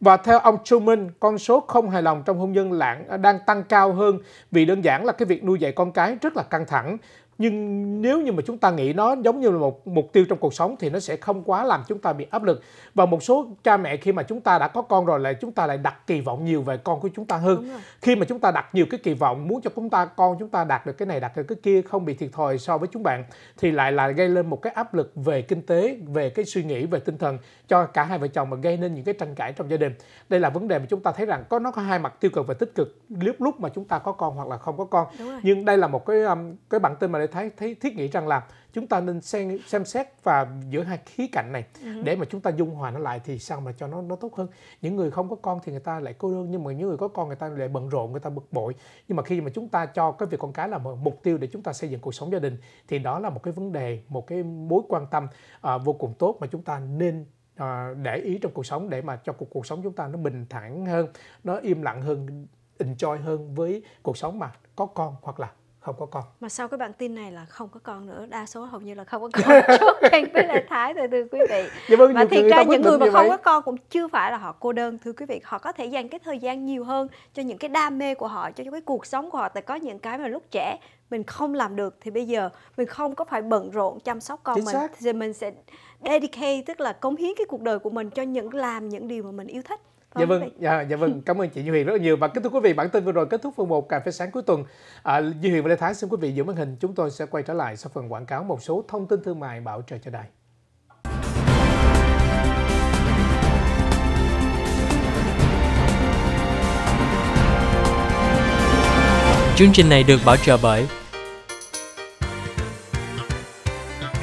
Và theo ông Truman, con số không hài lòng trong hôn nhân lãng đang tăng cao hơn vì đơn giản là cái việc nuôi dạy con cái rất là căng thẳng nhưng nếu như mà chúng ta nghĩ nó giống như là một mục tiêu trong cuộc sống thì nó sẽ không quá làm chúng ta bị áp lực và một số cha mẹ khi mà chúng ta đã có con rồi lại chúng ta lại đặt kỳ vọng nhiều về con của chúng ta hơn khi mà chúng ta đặt nhiều cái kỳ vọng muốn cho chúng ta con chúng ta đạt được cái này đạt được cái kia không bị thiệt thòi so với chúng bạn thì lại là gây lên một cái áp lực về kinh tế về cái suy nghĩ về tinh thần cho cả hai vợ chồng mà gây nên những cái tranh cãi trong gia đình đây là vấn đề mà chúng ta thấy rằng có nó có hai mặt tiêu cực và tích cực lúc lúc mà chúng ta có con hoặc là không có con nhưng đây là một cái um, cái bản tin mà để thấy, thấy thiết nghĩ rằng là chúng ta nên xem, xem xét và giữa hai khía cạnh này ừ để mà chúng ta dung hòa nó lại thì sao mà cho nó nó tốt hơn những người không có con thì người ta lại cô đơn nhưng mà những người có con người ta lại bận rộn người ta bực bội nhưng mà khi mà chúng ta cho cái việc con cái là một mục tiêu để chúng ta xây dựng cuộc sống gia đình thì đó là một cái vấn đề một cái mối quan tâm à, vô cùng tốt mà chúng ta nên à, để ý trong cuộc sống để mà cho cuộc cuộc sống chúng ta nó bình thản hơn nó im lặng hơn enjoy hơn với cuộc sống mà có con hoặc là không có con mà sau cái bản tin này là không có con nữa đa số hầu như là không có con trước [LAUGHS] anh với lại thái rồi thưa quý vị dạ vâng, và thiệt ra những người mà không vậy. có con cũng chưa phải là họ cô đơn thưa quý vị họ có thể dành cái thời gian nhiều hơn cho những cái đam mê của họ cho cái cuộc sống của họ tại có những cái mà lúc trẻ mình không làm được thì bây giờ mình không có phải bận rộn chăm sóc con Chính mình xác. thì mình sẽ dedicate tức là cống hiến cái cuộc đời của mình cho những làm những điều mà mình yêu thích Dạ vâng, vâng, dạ, dạ vâng, cảm ơn chị Như Huyền rất là nhiều và kính thưa quý vị, bản tin vừa rồi kết thúc phần 1 cà phê sáng cuối tuần. À, Như Huyền và Lê Thái xin quý vị giữ màn hình, chúng tôi sẽ quay trở lại sau phần quảng cáo một số thông tin thương mại bảo trợ cho đài. Chương trình này được bảo trợ bởi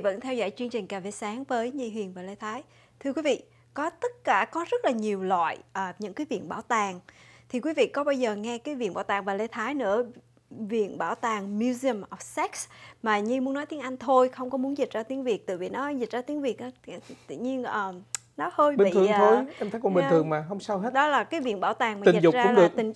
vẫn theo dõi chương trình Cà phê sáng với Nhi Huyền và Lê Thái. Thưa quý vị, có tất cả có rất là nhiều loại à, những cái viện bảo tàng. Thì quý vị có bao giờ nghe cái viện bảo tàng và Lê Thái nữa Viện Bảo tàng Museum of Sex mà Nhi muốn nói tiếng Anh thôi, không có muốn dịch ra tiếng Việt tại vì nó dịch ra tiếng Việt đó, tự nhiên uh, nó hơi bình bị, thường à, thôi em thấy cũng bình thường mà không sao hết đó là cái viện bảo tàng mà tình dịch dục ra cũng là được. tình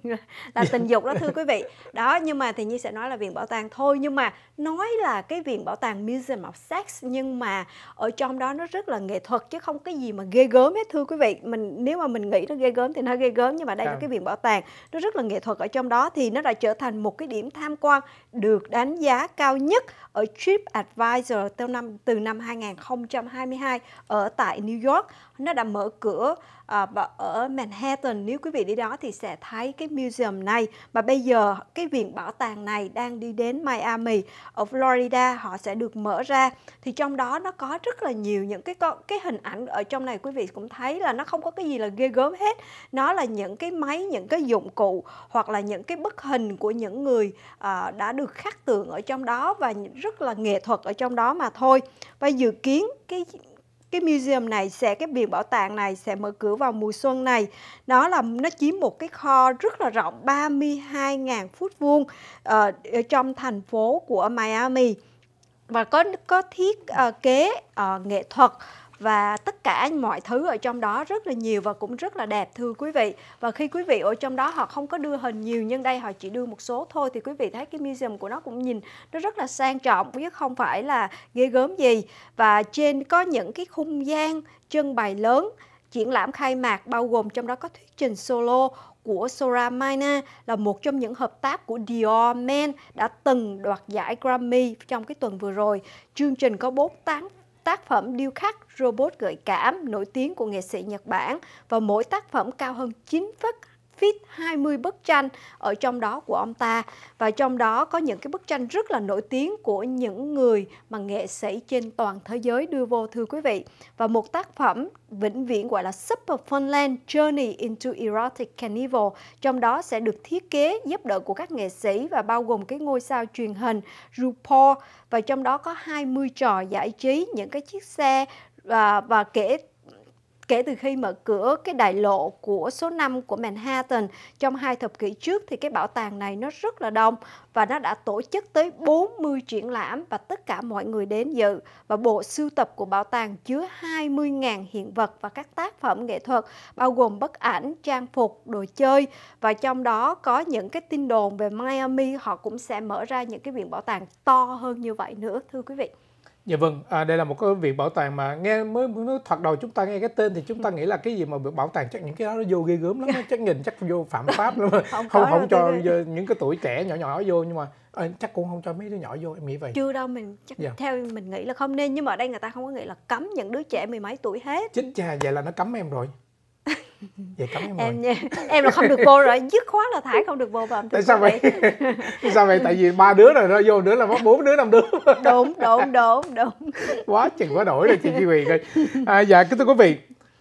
[LAUGHS] là tình dục đó thưa quý vị đó nhưng mà thì nhi sẽ nói là viện bảo tàng thôi nhưng mà nói là cái viện bảo tàng museum of sex nhưng mà ở trong đó nó rất là nghệ thuật chứ không cái gì mà ghê gớm hết thưa quý vị mình nếu mà mình nghĩ nó ghê gớm thì nó ghê gớm nhưng mà đây à. là cái viện bảo tàng nó rất là nghệ thuật ở trong đó thì nó đã trở thành một cái điểm tham quan được đánh giá cao nhất ở TripAdvisor từ năm từ năm 2022 ở tại New York nó đã mở cửa và ờ, ở Manhattan nếu quý vị đi đó thì sẽ thấy cái museum này và bây giờ cái viện bảo tàng này đang đi đến Miami ở Florida họ sẽ được mở ra thì trong đó nó có rất là nhiều những cái cái hình ảnh ở trong này quý vị cũng thấy là nó không có cái gì là ghê gớm hết nó là những cái máy những cái dụng cụ hoặc là những cái bức hình của những người ờ, đã được khắc tượng ở trong đó và rất là nghệ thuật ở trong đó mà thôi và dự kiến cái cái museum này sẽ cái viện bảo tàng này sẽ mở cửa vào mùa xuân này nó là nó chiếm một cái kho rất là rộng 32.000 phút vuông ờ, ở trong thành phố của Miami và có có thiết uh, kế uh, nghệ thuật và tất cả mọi thứ ở trong đó rất là nhiều và cũng rất là đẹp thưa quý vị và khi quý vị ở trong đó họ không có đưa hình nhiều nhưng đây họ chỉ đưa một số thôi thì quý vị thấy cái museum của nó cũng nhìn nó rất là sang trọng chứ không phải là ghê gớm gì và trên có những cái khung gian trưng bày lớn Triển lãm khai mạc bao gồm trong đó có thuyết trình solo của Sora Mina là một trong những hợp tác của Dior Men đã từng đoạt giải Grammy trong cái tuần vừa rồi. Chương trình có 4 tán tác phẩm điêu khắc robot gợi cảm nổi tiếng của nghệ sĩ Nhật Bản và mỗi tác phẩm cao hơn 9 phút feed 20 bức tranh ở trong đó của ông ta và trong đó có những cái bức tranh rất là nổi tiếng của những người mà nghệ sĩ trên toàn thế giới đưa vô thưa quý vị và một tác phẩm vĩnh viễn gọi là Super Funland Journey into Erotic Carnival trong đó sẽ được thiết kế giúp đỡ của các nghệ sĩ và bao gồm cái ngôi sao truyền hình RuPaul và trong đó có 20 trò giải trí những cái chiếc xe và, và kể kể từ khi mở cửa cái đại lộ của số 5 của Manhattan trong hai thập kỷ trước thì cái bảo tàng này nó rất là đông và nó đã tổ chức tới 40 triển lãm và tất cả mọi người đến dự và bộ sưu tập của bảo tàng chứa 20.000 hiện vật và các tác phẩm nghệ thuật bao gồm bức ảnh, trang phục, đồ chơi và trong đó có những cái tin đồn về Miami họ cũng sẽ mở ra những cái viện bảo tàng to hơn như vậy nữa thưa quý vị. Dạ vâng, à, đây là một cái việc bảo tàng mà nghe mới, mới thoạt đầu chúng ta nghe cái tên thì chúng ta ừ. nghĩ là cái gì mà việc bảo tàng chắc những cái đó nó vô ghê gớm lắm, chắc nhìn chắc vô phạm [LAUGHS] pháp lắm, không không, không cho vô, những cái tuổi trẻ nhỏ nhỏ vô nhưng mà à, chắc cũng không cho mấy đứa nhỏ vô em nghĩ vậy. Chưa đâu mình chắc dạ. theo mình nghĩ là không nên nhưng mà ở đây người ta không có nghĩ là cấm những đứa trẻ mười mấy tuổi hết. Chính cha vậy là nó cấm em rồi vậy dạ, cấm em, em nha, em là không được vô rồi dứt khoát là thải không được vô vào tại sao vậy tại [LAUGHS] sao vậy tại vì ba đứa rồi nó vô đứa là mất bốn đứa năm đứa [LAUGHS] đúng đúng đúng đúng quá chừng quá đổi rồi chị Duy Huyền ơi à, dạ kính thưa quý vị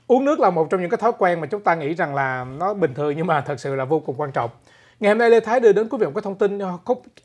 uống nước là một trong những cái thói quen mà chúng ta nghĩ rằng là nó bình thường nhưng mà thật sự là vô cùng quan trọng ngày hôm nay lê thái đưa đến quý vị một cái thông tin à,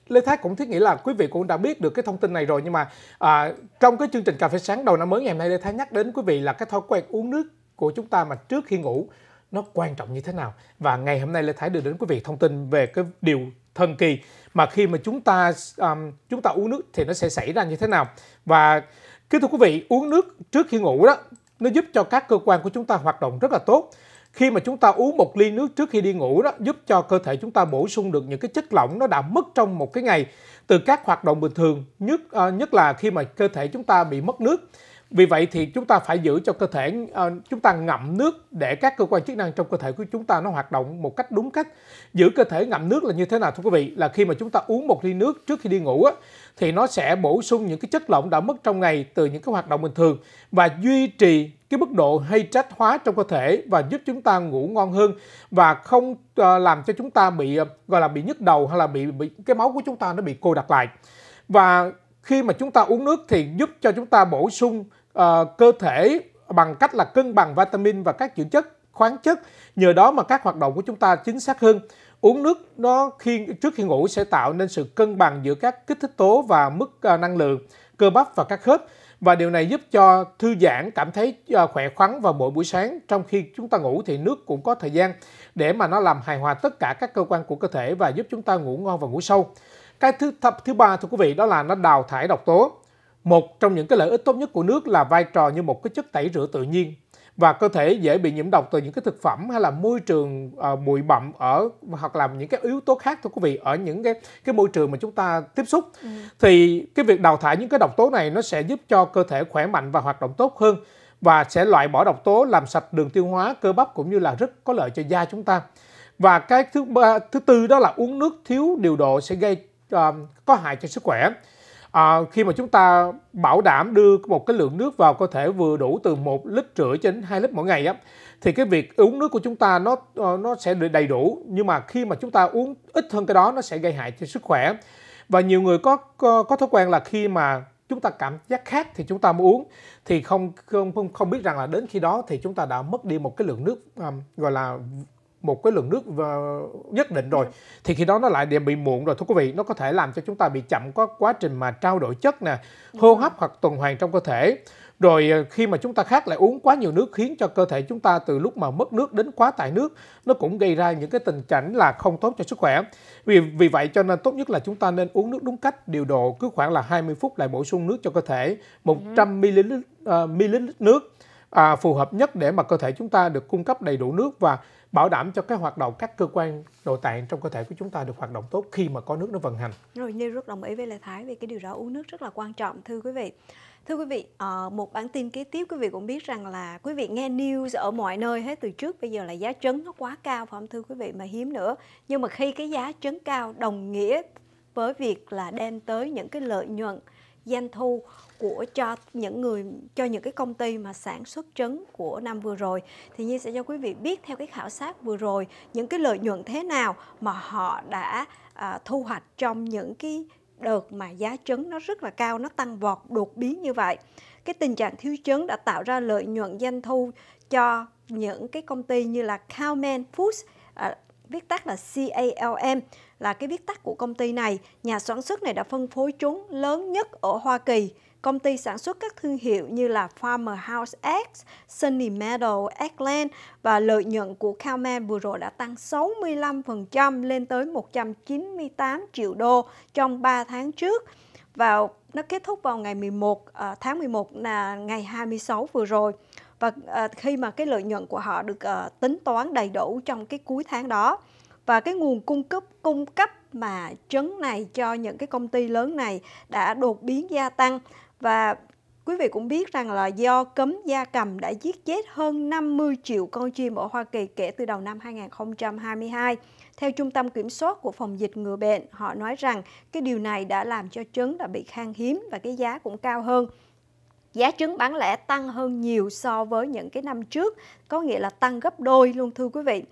lê thái cũng thiết nghĩ là quý vị cũng đã biết được cái thông tin này rồi nhưng mà à, trong cái chương trình cà phê sáng đầu năm mới ngày hôm nay lê thái nhắc đến quý vị là cái thói quen uống nước của chúng ta mà trước khi ngủ nó quan trọng như thế nào và ngày hôm nay Lê Thái đưa đến quý vị thông tin về cái điều thần kỳ mà khi mà chúng ta um, chúng ta uống nước thì nó sẽ xảy ra như thế nào và kính thưa quý vị uống nước trước khi ngủ đó nó giúp cho các cơ quan của chúng ta hoạt động rất là tốt khi mà chúng ta uống một ly nước trước khi đi ngủ đó giúp cho cơ thể chúng ta bổ sung được những cái chất lỏng nó đã mất trong một cái ngày từ các hoạt động bình thường nhất uh, nhất là khi mà cơ thể chúng ta bị mất nước vì vậy thì chúng ta phải giữ cho cơ thể ờ, chúng ta ngậm nước để các cơ quan chức năng trong cơ thể của chúng ta nó hoạt động một cách đúng cách. Giữ cơ thể ngậm nước là như thế nào thưa quý vị? Là khi mà chúng ta uống một ly nước trước khi đi ngủ á, thì nó sẽ bổ sung những cái chất lỏng đã mất trong ngày từ những cái hoạt động bình thường và duy trì cái mức độ hay trách hóa trong cơ thể và giúp chúng ta ngủ ngon hơn và không ờ, làm cho chúng ta bị ờ, gọi là bị nhức đầu hay là bị, bị cái máu của chúng ta nó bị cô đặc lại. Và khi mà chúng ta uống nước thì giúp cho chúng ta bổ sung uh, cơ thể bằng cách là cân bằng vitamin và các dưỡng chất khoáng chất nhờ đó mà các hoạt động của chúng ta chính xác hơn uống nước nó khi trước khi ngủ sẽ tạo nên sự cân bằng giữa các kích thích tố và mức uh, năng lượng cơ bắp và các khớp và điều này giúp cho thư giãn cảm thấy uh, khỏe khoắn vào mỗi buổi sáng trong khi chúng ta ngủ thì nước cũng có thời gian để mà nó làm hài hòa tất cả các cơ quan của cơ thể và giúp chúng ta ngủ ngon và ngủ sâu cái thứ thập thứ ba thưa quý vị đó là nó đào thải độc tố một trong những cái lợi ích tốt nhất của nước là vai trò như một cái chất tẩy rửa tự nhiên và cơ thể dễ bị nhiễm độc từ những cái thực phẩm hay là môi trường uh, bụi bặm ở hoặc là những cái yếu tố khác thưa quý vị ở những cái cái môi trường mà chúng ta tiếp xúc ừ. thì cái việc đào thải những cái độc tố này nó sẽ giúp cho cơ thể khỏe mạnh và hoạt động tốt hơn và sẽ loại bỏ độc tố làm sạch đường tiêu hóa cơ bắp cũng như là rất có lợi cho da chúng ta và cái thứ ba thứ tư đó là uống nước thiếu điều độ sẽ gây uh, có hại cho sức khỏe À, khi mà chúng ta bảo đảm đưa một cái lượng nước vào cơ thể vừa đủ từ 1 lít rưỡi đến 2 lít mỗi ngày á thì cái việc uống nước của chúng ta nó ờ, nó sẽ đầy đủ nhưng mà khi mà chúng ta uống ít hơn cái đó nó sẽ gây hại cho sức khỏe. Và nhiều người có có, có thói quen là khi mà chúng ta cảm giác khát thì chúng ta mới uống thì không không không biết rằng là đến khi đó thì chúng ta đã mất đi một cái lượng nước um, gọi là một cái lượng nước nhất định rồi thì khi đó nó lại bị muộn rồi thưa quý vị nó có thể làm cho chúng ta bị chậm có quá trình mà trao đổi chất nè hô hấp hoặc tuần hoàn trong cơ thể rồi ờ, khi mà chúng ta khác lại uống quá nhiều nước khiến cho cơ thể chúng ta từ lúc mà mất nước đến quá tải nước nó cũng gây ra những cái tình cảnh là không tốt cho sức khỏe vì vì vậy cho nên tốt nhất là chúng ta nên uống nước đúng cách điều độ cứ khoảng là 20 phút lại bổ sung nước cho cơ thể 100 ml uh, ml nước à, phù hợp nhất để mà cơ thể chúng ta được cung cấp đầy đủ nước và bảo đảm cho cái hoạt động các cơ quan nội tạng trong cơ thể của chúng ta được hoạt động tốt khi mà có nước nó vận hành. Rồi Nêu rất đồng ý với Lê Thái về cái điều đó uống nước rất là quan trọng thưa quý vị. Thưa quý vị, ờ, một bản tin kế tiếp quý vị cũng biết rằng là quý vị nghe news ở mọi nơi hết từ trước bây giờ là giá trứng nó quá cao phải không thưa quý vị mà hiếm nữa. Nhưng mà khi cái giá trứng cao đồng nghĩa với việc là đem tới những cái lợi nhuận doanh thu của cho những người cho những cái công ty mà sản xuất trứng của năm vừa rồi thì Nhi sẽ cho quý vị biết theo cái khảo sát vừa rồi những cái lợi nhuận thế nào mà họ đã à, thu hoạch trong những cái đợt mà giá trứng nó rất là cao, nó tăng vọt đột biến như vậy. Cái tình trạng thiếu trứng đã tạo ra lợi nhuận doanh thu cho những cái công ty như là calman Foods, à, viết tắt là CALM là cái viết tắt của công ty này. Nhà sản xuất này đã phân phối trứng lớn nhất ở Hoa Kỳ Công ty sản xuất các thương hiệu như là Farmer House X, Sunny Meadow, Eggland và lợi nhuận của Calman vừa rồi đã tăng 65% lên tới 198 triệu đô trong 3 tháng trước. và nó kết thúc vào ngày 11 à, tháng 11 là ngày 26 vừa rồi và à, khi mà cái lợi nhuận của họ được à, tính toán đầy đủ trong cái cuối tháng đó và cái nguồn cung cấp cung cấp mà trấn này cho những cái công ty lớn này đã đột biến gia tăng và quý vị cũng biết rằng là do cấm gia cầm đã giết chết hơn 50 triệu con chim ở Hoa Kỳ kể từ đầu năm 2022. Theo Trung tâm Kiểm soát của Phòng dịch ngừa bệnh, họ nói rằng cái điều này đã làm cho trứng đã bị khan hiếm và cái giá cũng cao hơn. Giá trứng bán lẻ tăng hơn nhiều so với những cái năm trước, có nghĩa là tăng gấp đôi luôn thưa quý vị.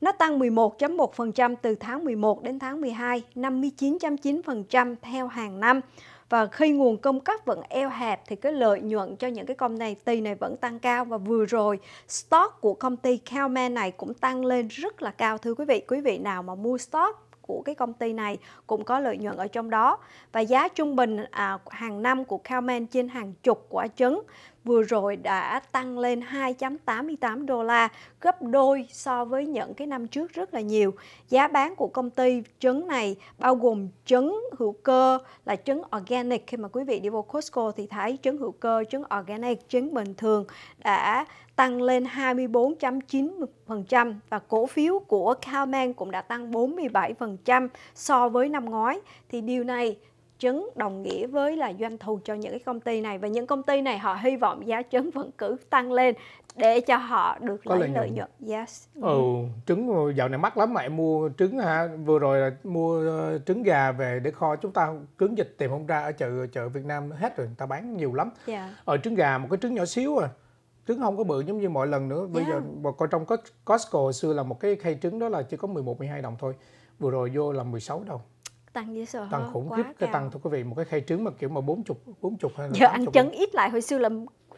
Nó tăng 11.1% từ tháng 11 đến tháng 12, 59.9% theo hàng năm và khi nguồn cung cấp vẫn eo hẹp thì cái lợi nhuận cho những cái công này ty này vẫn tăng cao và vừa rồi stock của công ty Calman này cũng tăng lên rất là cao thưa quý vị quý vị nào mà mua stock của cái công ty này cũng có lợi nhuận ở trong đó và giá trung bình à, hàng năm của Calman trên hàng chục quả trứng vừa rồi đã tăng lên 2.88 đô la, gấp đôi so với những cái năm trước rất là nhiều. Giá bán của công ty trứng này bao gồm trứng hữu cơ là trứng organic. Khi mà quý vị đi vô Costco thì thấy trứng hữu cơ, trứng organic, trứng bình thường đã tăng lên 24.9% và cổ phiếu của Calman cũng đã tăng 47% so với năm ngoái. Thì điều này trứng đồng nghĩa với là doanh thu cho những cái công ty này và những công ty này họ hy vọng giá trứng vẫn cứ tăng lên để cho họ được lấy lợi, lợi nhuận. Yes. Ừ, trứng dạo này mắc lắm mẹ mua trứng ha, vừa rồi là mua ờ, trứng gà về để kho chúng ta cứng dịch tìm không ra ở chợ chợ Việt Nam hết rồi, người ta bán nhiều lắm. Yeah. Dạ. Ở ờ, trứng gà một cái trứng nhỏ xíu à trứng không có bự giống như mọi lần nữa. Bây yeah. Dạ. giờ coi trong Costco xưa là một cái khay trứng đó là chỉ có 11 12 đồng thôi. Vừa rồi vô là 16 đồng tăng dễ sợ tăng khủng khiếp cái tăng thưa quý vị một cái khay trứng mà kiểu mà bốn chục bốn chục hay là giờ ăn trứng ít lại hồi xưa là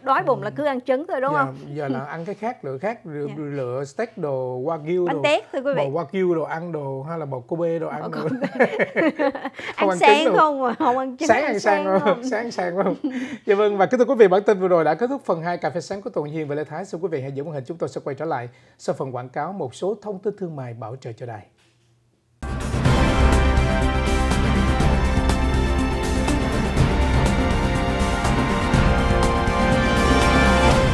đói bụng là ừ. cứ ăn trứng thôi đúng không giờ là ăn cái khác lựa khác lựa, yeah. Dạ. lựa steak đồ wagyu đồ tét, thưa quý vị. bò wagyu đồ ăn đồ hay là bò kobe đồ ăn bò đồ. [LAUGHS] không ăn, sáng không mà không ăn trứng sáng ăn sáng không, không? [LAUGHS] sáng sáng không dạ vâng và kính thưa quý vị bản tin vừa rồi đã kết thúc phần 2 cà phê sáng của tuần hiền và lê thái xin quý vị hãy giữ màn hình chúng tôi sẽ quay trở lại sau phần quảng cáo một số thông tin thương mại bảo trợ cho đài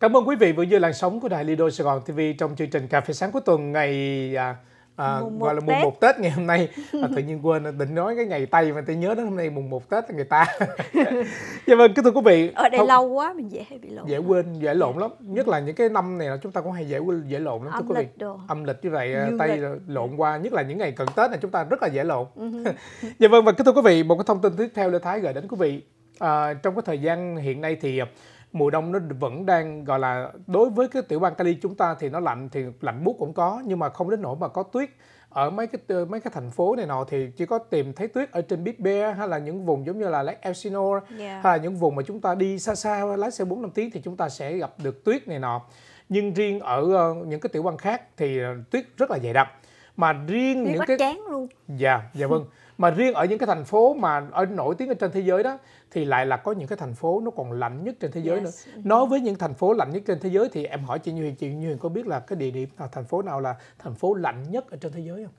Cảm ơn quý vị vừa dư làn sóng của Đài Lido Sài Gòn TV trong chương trình Cà phê sáng của tuần ngày à, à, gọi là mùng 1 Tết ngày hôm nay. À, tự [LAUGHS] nhiên quên định nói cái ngày Tây mà tôi nhớ đến hôm nay mùng 1 Tết là người ta. [LAUGHS] dạ vâng, kính thưa quý vị. Ở đây không, lâu quá mình dễ hay bị lộn. Dễ quên, dễ lộn dạ. lắm. Nhất là những cái năm này là chúng ta cũng hay dễ quên, dễ lộn lắm thưa quý vị. Đồ. Âm lịch như vậy à, Tây lộn qua, nhất là những ngày cận Tết này chúng ta rất là dễ lộn. Ừ [LAUGHS] dạ vâng và kính thưa quý vị, một cái thông tin tiếp theo Lê Thái gửi đến quý vị. À, trong cái thời gian hiện nay thì mùa đông nó vẫn đang gọi là đối với cái tiểu bang Cali chúng ta thì nó lạnh thì lạnh buốt cũng có nhưng mà không đến nỗi mà có tuyết ở mấy cái mấy cái thành phố này nọ thì chỉ có tìm thấy tuyết ở trên Big Bear hay là những vùng giống như là Lake Elsinore yeah. hay là những vùng mà chúng ta đi xa xa lái xe 4 5 tiếng thì chúng ta sẽ gặp được tuyết này nọ. Nhưng riêng ở ờ, những cái tiểu bang khác thì ờ, tuyết rất là dày đặc. Mà riêng tuyết những cái chán luôn. Dạ, dạ vâng. mà riêng ở những cái thành phố mà ở nổi tiếng ở trên thế giới đó thì lại là có những cái thành phố nó còn lạnh nhất trên thế giới yes. nữa ừ. nói với những thành phố lạnh nhất trên thế giới thì em hỏi chị Như Huyền chị Như Huyền có biết là cái địa điểm là thành phố nào là thành phố lạnh nhất ở trên thế giới không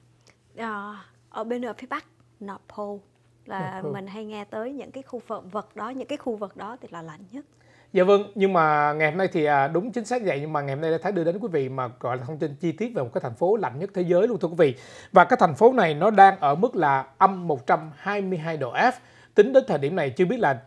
à, ở bên ở phía bắc North Pole là North mình hay nghe tới những cái khu vực vật đó những cái khu vực đó thì là lạnh nhất Dạ vâng, nhưng mà ngày hôm nay thì à, đúng chính xác vậy nhưng mà ngày hôm nay Thái đưa đến quý vị mà gọi là thông tin chi tiết về một cái thành phố lạnh nhất thế giới luôn thưa quý vị. Và cái thành phố này nó đang ở mức là âm 122 độ F tính đến thời điểm này chưa biết là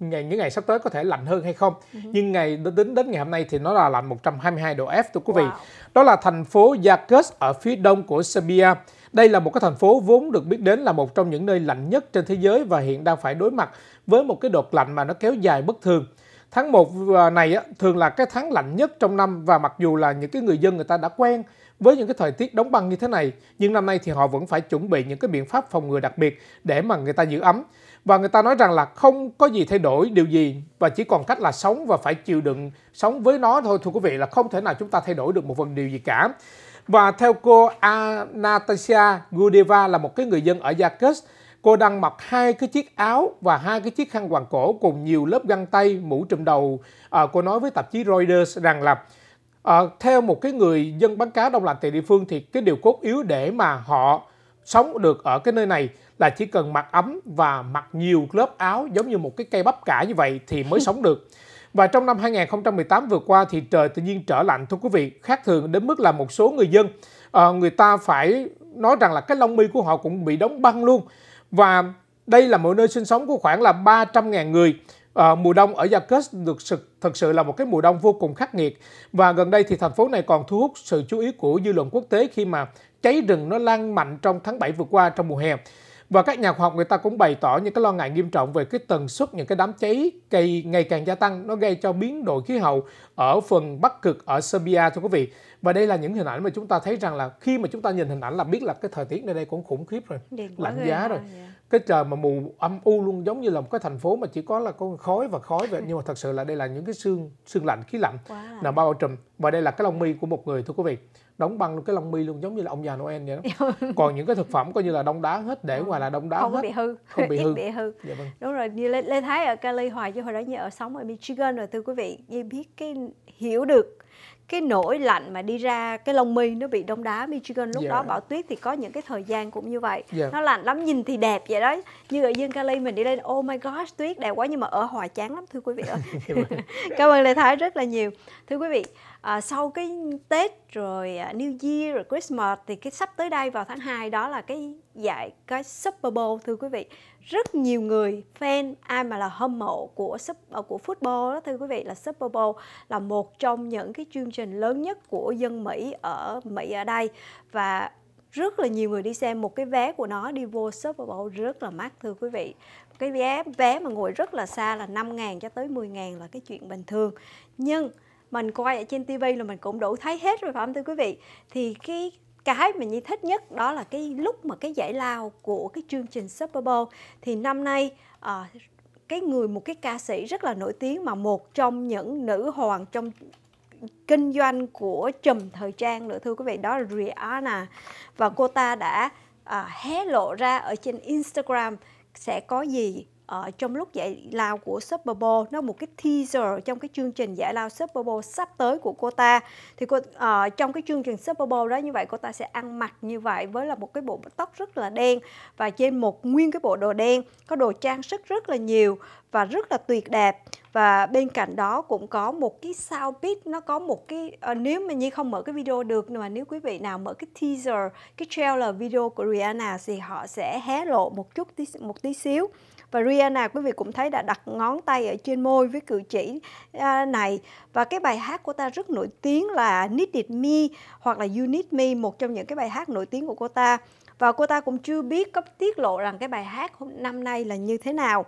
ngày những ngày sắp tới có thể lạnh hơn hay không. Uh-huh. Nhưng ngày đến đến ngày hôm nay thì nó là lạnh 122 độ F thưa quý vị. Wow. Đó là thành phố Yakutsk ở phía đông của Serbia. Đây là một cái thành phố vốn được biết đến là một trong những nơi lạnh nhất trên thế giới và hiện đang phải đối mặt với một cái đợt lạnh mà nó kéo dài bất thường. Tháng 1 à, này thường là cái tháng lạnh nhất trong năm và mặc dù là những cái người dân người ta đã quen với những cái thời tiết đóng băng như thế này nhưng năm nay thì họ vẫn phải chuẩn bị những cái biện pháp phòng ngừa đặc biệt để mà người ta giữ ấm và người ta nói rằng là không có gì thay đổi điều gì và chỉ còn cách là sống và phải chịu đựng sống với nó thôi thưa quý vị là không thể nào chúng ta thay đổi được một phần điều gì cả. Và theo cô Anastasia Gudeva là một cái người dân ở Yakutsk, cô đang mặc hai cái chiếc áo và hai cái chiếc khăn quàng cổ cùng nhiều lớp găng tay, mũ trùm đầu. À, cô nói với tạp chí Reuters rằng là à, theo một cái người dân bán cá đông lạnh tại địa phương thì cái điều cốt yếu để mà họ sống được ở cái nơi này là chỉ cần mặc ấm và mặc nhiều lớp áo giống như một cái cây bắp cải như vậy thì mới [LAUGHS] sống được. Và trong năm 2018 vừa qua thì trời tự nhiên trở lạnh thưa quý vị, khác thường đến mức là một số người dân ờ, người ta phải nói rằng là cái lông mi của họ cũng bị đóng băng luôn. Và đây là một nơi sinh sống của khoảng là 300.000 người. À, mùa đông ở Yakutsk được sự, thực sự là một cái mùa đông vô cùng khắc nghiệt và gần đây thì thành phố này còn thu hút sự chú ý của dư luận quốc tế khi mà cháy rừng nó lan mạnh trong tháng 7 vừa qua trong mùa hè. Và các nhà khoa học người ta cũng bày tỏ những cái lo ngại nghiêm trọng về cái tần suất những cái đám cháy cây ngày càng gia tăng, nó gây cho biến đổi khí hậu ở phần Bắc Cực ở Serbia thưa quý vị. Và đây là những hình ảnh mà chúng ta thấy rằng là khi mà chúng ta nhìn hình ảnh là biết là cái thời tiết nơi đây cũng khủng khiếp rồi, lạnh giá rồi. rồi. Dạ cái trời mà mù âm u luôn giống như là một cái thành phố mà chỉ có là con khói và khói vậy ừ. nhưng mà thật sự là đây là những cái xương xương lạnh khí lạnh wow. nằm bao trùm và đây là cái lông mi của một người thưa quý vị đóng băng cái lông mi luôn giống như là ông già Noel vậy đó [LAUGHS] dạ vâng. còn những cái thực phẩm coi như là đông đá hết để ngoài là đông đá không hết. bị hư không bị [LAUGHS] hư, bị hư. Dạ vâng. đúng rồi như Lê, Lê Thái ở Cali hoài chứ hồi đó như ở sống ở Michigan rồi thưa quý vị như biết cái hiểu được cái nỗi lạnh mà đi ra cái lông mi nó bị đông đá Michigan lúc yeah. đó dạ. bão tuyết thì có những cái thời gian cũng như vậy yeah. Dạ. nó lạnh lắm nhìn thì đẹp vậy đó như ở Dương Cali mình đi lên oh my gosh tuyết đẹp quá nhưng mà ở Hòa chán lắm thưa quý vị ơi [LAUGHS] dạ. [LAUGHS] cảm ơn Lê Thái rất là nhiều thưa quý vị à, sau cái Tết rồi uh, New Year rồi Christmas thì cái sắp tới đây vào tháng 2 đó là cái giải cái Super Bowl thưa quý vị. Rất nhiều người fan ai mà là hâm mộ của uh, của football đó thưa quý vị là Super Bowl là một trong những cái chương trình lớn nhất của dân Mỹ ở Mỹ ở đây và rất là nhiều người đi xem một cái vé của nó đi vô Super Bowl rất là mắc thưa quý vị cái vé vé mà ngồi rất là xa là 5 ngàn cho tới 10 ngàn là cái chuyện bình thường nhưng mình coi ở trên tivi là mình cũng đủ thấy hết rồi phải không thưa quý vị thì cái cái mình Nhi thích nhất đó là cái lúc mà cái giải lao của cái chương trình Super Bowl thì năm nay uh, cái người một cái ca sĩ rất là nổi tiếng mà một trong những nữ hoàng trong kinh doanh của trùm thời trang nữa thưa quý vị đó là Rihanna và cô ta đã à, hé lộ ra ở trên Instagram sẽ có gì ở ờ, trong lúc giải lao của Super Bowl nó một cái teaser trong cái chương trình giải lao Super Bowl sắp tới của cô ta thì cô uh, trong cái chương trình Super Bowl đó như vậy cô ta sẽ ăn mặc như vậy với là một cái bộ tóc rất là đen và trên một nguyên cái bộ đồ đen có đồ trang sức rất là nhiều và rất là tuyệt đẹp và bên cạnh đó cũng có một cái sao beat nó có một cái uh, nếu mà như không mở cái video được nhưng mà nếu quý vị nào mở cái teaser cái trailer video của Rihanna thì họ sẽ hé lộ một chút tí, một tí xíu và Rihanna quý vị cũng thấy đã đặt ngón tay ở trên môi với cử chỉ à, này và cái bài hát của ta rất nổi tiếng là Needed Me hoặc là You Need Me một trong những cái bài hát nổi tiếng của cô ta và cô ta cũng chưa biết có tiết lộ rằng cái bài hát hôm năm nay là như thế nào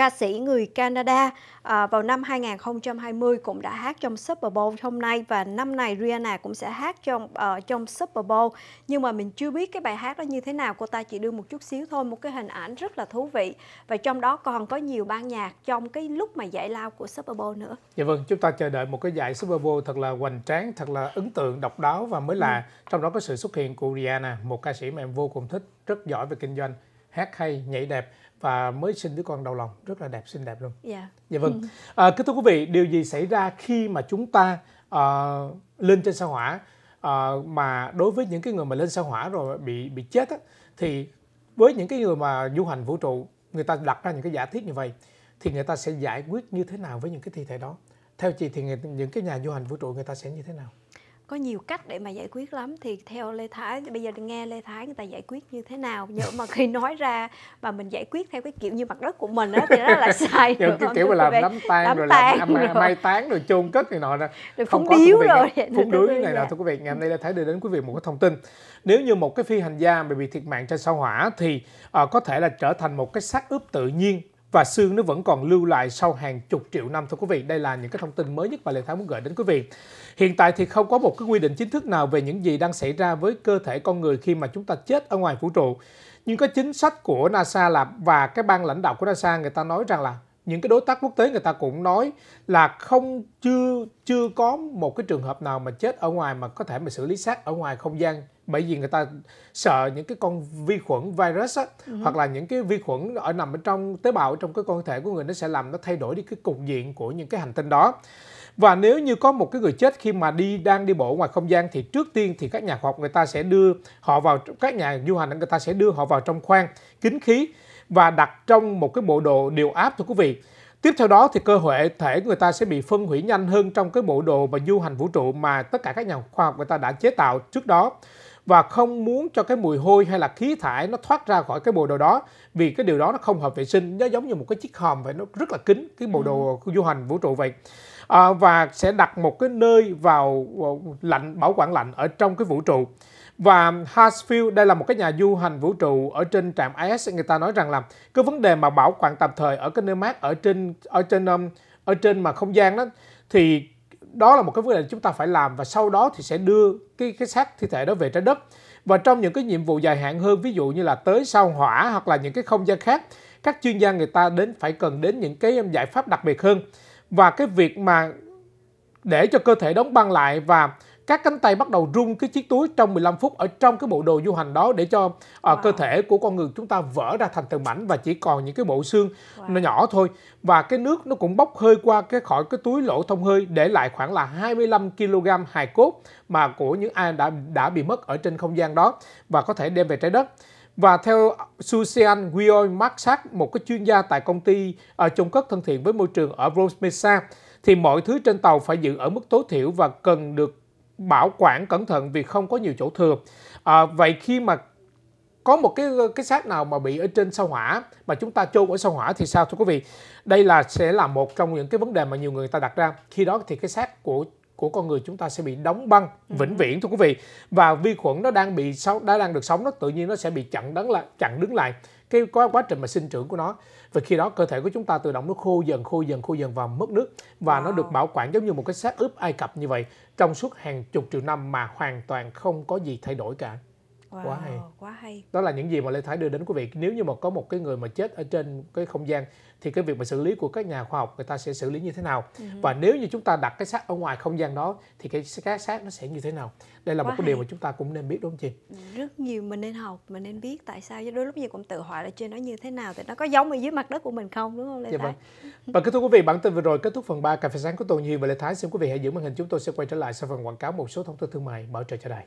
ca sĩ người Canada à, vào năm 2020 cũng đã hát trong Super Bowl hôm nay và năm này Rihanna cũng sẽ hát trong uh, trong Super Bowl nhưng mà mình chưa biết cái bài hát đó như thế nào cô ta chỉ đưa một chút xíu thôi một cái hình ảnh rất là thú vị và trong đó còn có nhiều ban nhạc trong cái lúc mà giải lao của Super Bowl nữa. Dạ vâng, chúng ta chờ đợi một cái giải Super Bowl thật là hoành tráng, thật là ấn tượng, độc đáo và mới lạ. Ừ. Trong đó có sự xuất hiện của Rihanna, một ca sĩ mà em vô cùng thích, rất giỏi về kinh doanh, hát hay, nhảy đẹp và mới sinh đứa con đầu lòng rất là đẹp xinh đẹp luôn. Dạ. Dạ vâng. [LAUGHS] À, kính thưa quý vị, điều gì xảy ra khi mà chúng ta uh, lên trên sao hỏa uh, mà đối với những cái người mà lên sao hỏa rồi bị bị chết á, thì với những cái người mà du hành vũ trụ người ta đặt ra những cái giả thiết như vậy thì người ta sẽ giải quyết như thế nào với những cái thi thể đó? Theo chị thì những cái nhà du hành vũ trụ người ta sẽ như thế nào? có nhiều cách để mà giải quyết lắm thì theo lê thái bây giờ nghe lê thái người ta giải quyết như thế nào nhưng mà khi nói ra mà mình giải quyết theo cái kiểu như mặt đất của mình á thì đó là sai [LAUGHS] rồi cái kiểu mà làm đám tang rồi làm rồi. mai táng rồi chôn cất này nọ nè không có điếu rồi phúng đuối này nọ thưa quý vị ngày hôm nay lê thái đưa đến quý vị một cái thông tin nếu như một cái phi hành gia bị thiệt mạng trên sao hỏa thì uh, có thể là trở thành một cái xác ướp tự nhiên và xương nó vẫn còn lưu lại sau hàng chục triệu năm thưa quý vị. Đây là những cái thông tin mới nhất mà Lê Thái muốn gửi đến quý vị. Hiện tại thì không có một cái quy định chính thức nào về những gì đang xảy ra với cơ thể con người khi mà chúng ta chết ở ngoài vũ trụ. Nhưng có chính sách của NASA là và cái ban lãnh đạo của NASA người ta nói rằng là những cái đối tác quốc tế người ta cũng nói là không chưa chưa có một cái trường hợp nào mà chết ở ngoài mà có thể mà xử lý xác ở ngoài không gian bởi vì người ta sợ những cái con vi khuẩn virus á, ừ. hoặc là những cái vi khuẩn ở nằm ở trong tế bào trong cái con thể của người nó sẽ làm nó thay đổi đi cái cục diện của những cái hành tinh đó và nếu như có một cái người chết khi mà đi đang đi bộ ngoài không gian thì trước tiên thì các nhà khoa học người ta sẽ đưa họ vào các nhà du hành người ta sẽ đưa họ vào trong khoang kín khí và đặt trong một cái bộ đồ điều áp thưa quý vị Tiếp theo đó thì cơ hội thể người ta sẽ bị phân hủy nhanh hơn trong cái bộ đồ và du hành vũ trụ mà tất cả các nhà khoa học người ta đã chế tạo trước đó và không muốn cho cái mùi hôi hay là khí thải nó thoát ra khỏi cái bộ đồ đó vì cái điều đó nó không hợp vệ sinh nó giống như một cái chiếc hòm vậy nó rất là kín cái bộ đồ ừ. du hành vũ trụ vậy à, và sẽ đặt một cái nơi vào lạnh bảo quản lạnh ở trong cái vũ trụ và Harsfield đây là một cái nhà du hành vũ trụ ở trên trạm IS người ta nói rằng là cái vấn đề mà bảo quản tạm thời ở cái nơi mát ở trên ở trên um, ở trên mà không gian đó thì đó là một cái vấn đề chúng ta phải làm và sau đó thì sẽ đưa cái cái xác thi thể đó về trái đất và trong những cái nhiệm vụ dài hạn hơn ví dụ như là tới sao hỏa hoặc là những cái không gian khác các chuyên gia người ta đến phải cần đến những cái giải pháp đặc biệt hơn và cái việc mà để cho cơ thể đóng băng lại và các cánh tay bắt đầu rung cái chiếc túi trong 15 phút ở trong cái bộ đồ du hành đó để cho uh, wow. cơ thể của con người chúng ta vỡ ra thành từng mảnh và chỉ còn những cái bộ xương wow. nó nhỏ thôi và cái nước nó cũng bốc hơi qua cái khỏi cái túi lỗ thông hơi để lại khoảng là 25 kg hài cốt mà của những ai đã đã bị mất ở trên không gian đó và có thể đem về trái đất và theo Susan Guillaume Marxac, một cái chuyên gia tại công ty ở uh, chôn cất thân thiện với môi trường ở Rose Mesa, thì mọi thứ trên tàu phải giữ ở mức tối thiểu và cần được bảo quản cẩn thận vì không có nhiều chỗ thừa à, vậy khi mà có một cái cái xác nào mà bị ở trên sao hỏa mà chúng ta chôn ở sao hỏa thì sao thưa quý vị đây là sẽ là một trong những cái vấn đề mà nhiều người ta đặt ra khi đó thì cái xác của của con người chúng ta sẽ bị đóng băng ừ. vĩnh viễn thưa quý vị và vi khuẩn nó đang bị sống đã đang được sống nó tự nhiên nó sẽ bị chặn đắng lại chặn đứng lại cái quá trình mà sinh trưởng của nó và khi đó cơ thể của chúng ta tự động nó khô dần khô dần khô dần và mất nước và wow. nó được bảo quản giống như một cái xác ướp Ai Cập như vậy trong suốt hàng chục triệu năm mà hoàn toàn không có gì thay đổi cả wow, quá hay quá hay đó là những gì mà lê thái đưa đến quý vị nếu như mà có một cái người mà chết ở trên cái không gian thì cái việc mà xử lý của các nhà khoa học người ta sẽ xử lý như thế nào uh-huh. và nếu như chúng ta đặt cái xác ở ngoài không gian đó thì cái cái xác nó sẽ như thế nào đây là quá một cái hay. điều mà chúng ta cũng nên biết đúng không chị ừ, rất nhiều mình nên học mình nên biết tại sao chứ đôi lúc gì cũng tự hỏi là trên nó như thế nào thì nó có giống ở dưới mặt đất của mình không đúng không lê dạ vâng. thái vâng. và kết thúc quý vị bản tin vừa rồi kết thúc phần 3 cà phê sáng của tôi Nhi và lê thái xin quý vị hãy giữ màn hình chúng tôi sẽ quay trở lại sau phần quảng cáo một số thông tin thương mại mở trời cho đài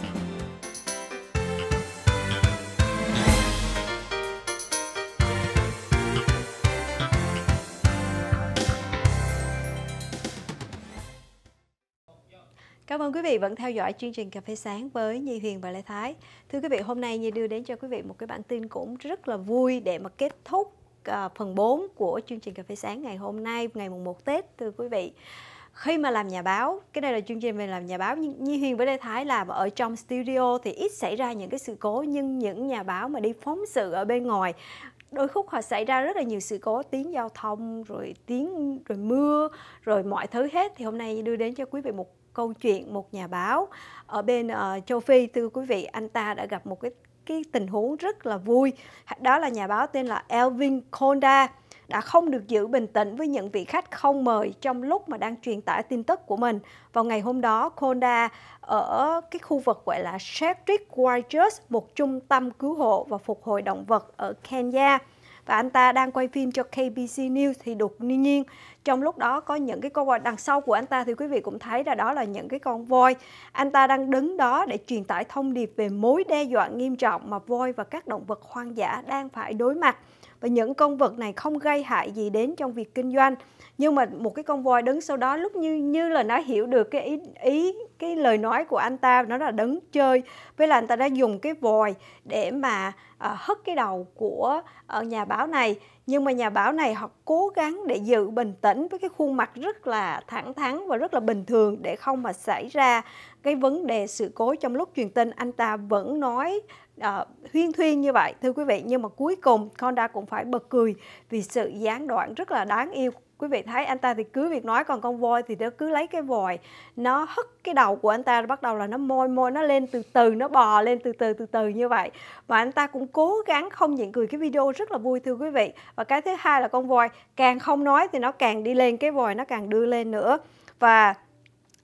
vị vẫn theo dõi chương trình Cà phê sáng với Nhi Huyền và Lê Thái. Thưa quý vị, hôm nay Nhi đưa đến cho quý vị một cái bản tin cũng rất là vui để mà kết thúc à, phần 4 của chương trình Cà phê sáng ngày hôm nay, ngày mùng 1 Tết thưa quý vị khi mà làm nhà báo cái này là chương trình về làm nhà báo nhưng như hiền với lê thái làm ở trong studio thì ít xảy ra những cái sự cố nhưng những nhà báo mà đi phóng sự ở bên ngoài đôi khúc họ xảy ra rất là nhiều sự cố tiếng giao thông rồi tiếng rồi mưa rồi mọi thứ hết thì hôm nay đưa đến cho quý vị một câu chuyện một nhà báo ở bên uh, châu Phi thưa quý vị anh ta đã gặp một cái cái tình huống rất là vui đó là nhà báo tên là Elvin Konda đã không được giữ bình tĩnh với những vị khách không mời trong lúc mà đang truyền tải tin tức của mình. Vào ngày hôm đó, Konda ở cái khu vực gọi là Shetrick Righteous, một trung tâm cứu hộ và phục hồi động vật ở Kenya và anh ta đang quay phim cho KBC News thì đột nhiên trong lúc đó có những cái con voi đằng sau của anh ta thì quý vị cũng thấy là đó là những cái con voi anh ta đang đứng đó để truyền tải thông điệp về mối đe dọa nghiêm trọng mà voi và các động vật hoang dã đang phải đối mặt và những con vật này không gây hại gì đến trong việc kinh doanh nhưng mà một cái con voi đứng sau đó lúc như như là nó hiểu được cái ý ý cái lời nói của anh ta nó là đứng chơi với là anh ta đã dùng cái vòi để mà uh, hất cái đầu của uh, nhà báo này nhưng mà nhà báo này họ cố gắng để giữ bình tĩnh với cái khuôn mặt rất là thẳng thắn và rất là bình thường để không mà xảy ra cái vấn đề sự cố trong lúc truyền tin anh ta vẫn nói uh, huyên thuyên như vậy thưa quý vị nhưng mà cuối cùng Conda cũng phải bật cười vì sự gián đoạn rất là đáng yêu quý vị thấy anh ta thì cứ việc nói còn con voi thì nó cứ lấy cái vòi nó hất cái đầu của anh ta bắt đầu là nó môi môi nó lên từ từ nó bò lên từ từ từ từ như vậy và anh ta cũng cố gắng không nhịn cười cái video rất là vui thưa quý vị và cái thứ hai là con voi càng không nói thì nó càng đi lên cái vòi nó càng đưa lên nữa và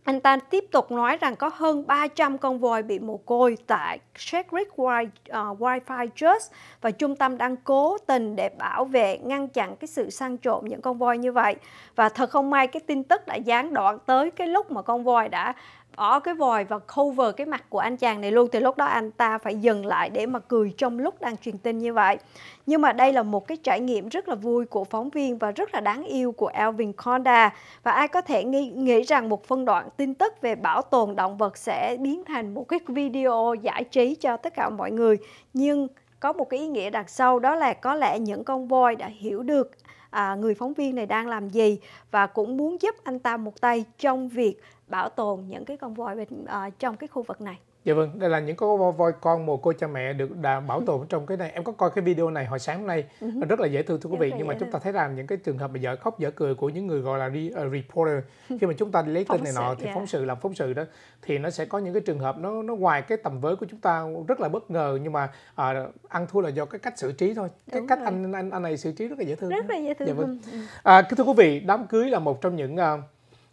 anh ta tiếp tục nói rằng có hơn 300 con voi bị mồ côi tại Secret Wi- uh, ờ, Trust và trung tâm đang cố tình để bảo vệ, ngăn chặn cái sự săn trộm những con voi như vậy. Và thật không may cái tin tức đã gián đoạn tới cái lúc mà con voi đã ở cái vòi và cover cái mặt của anh chàng này luôn thì lúc đó anh ta phải dừng lại để mà cười trong lúc đang truyền tin như vậy nhưng mà đây là một cái trải nghiệm rất là vui của phóng viên và rất là đáng yêu của Alvin Conda và ai có thể nghĩ, nghĩ rằng một phân đoạn tin tức về bảo tồn động vật sẽ biến thành một cái video giải trí cho tất cả mọi người nhưng có một cái ý nghĩa đằng sau đó là có lẽ những con voi đã hiểu được à, người phóng viên này đang làm gì và cũng muốn giúp anh ta một tay trong việc bảo tồn những cái con voi bên, uh, trong cái khu vực này dạ vâng đây là những con voi con mồ côi cha mẹ được đã bảo tồn trong cái này em có coi cái video này hồi sáng hôm nay ừ rất là dễ thương thưa quý vị nhưng mà chúng ta thấy rằng những cái trường hợp mà dở khóc dở cười của những người gọi là re, uh, ờ, reporter khi mà chúng ta đi lấy [LAUGHS] tin này nọ thì yeah. Dạ. phóng sự làm phóng sự đó thì nó sẽ có những cái trường hợp nó nó ngoài cái tầm với của chúng ta rất là bất ngờ nhưng mà à, ăn thua là do cái cách xử trí thôi cái Đúng cách anh anh anh này xử trí rất là dễ thương rất là dễ dạ thương dạ vâng. Ừ, ừ. à, thưa quý vị đám cưới là một trong những uh,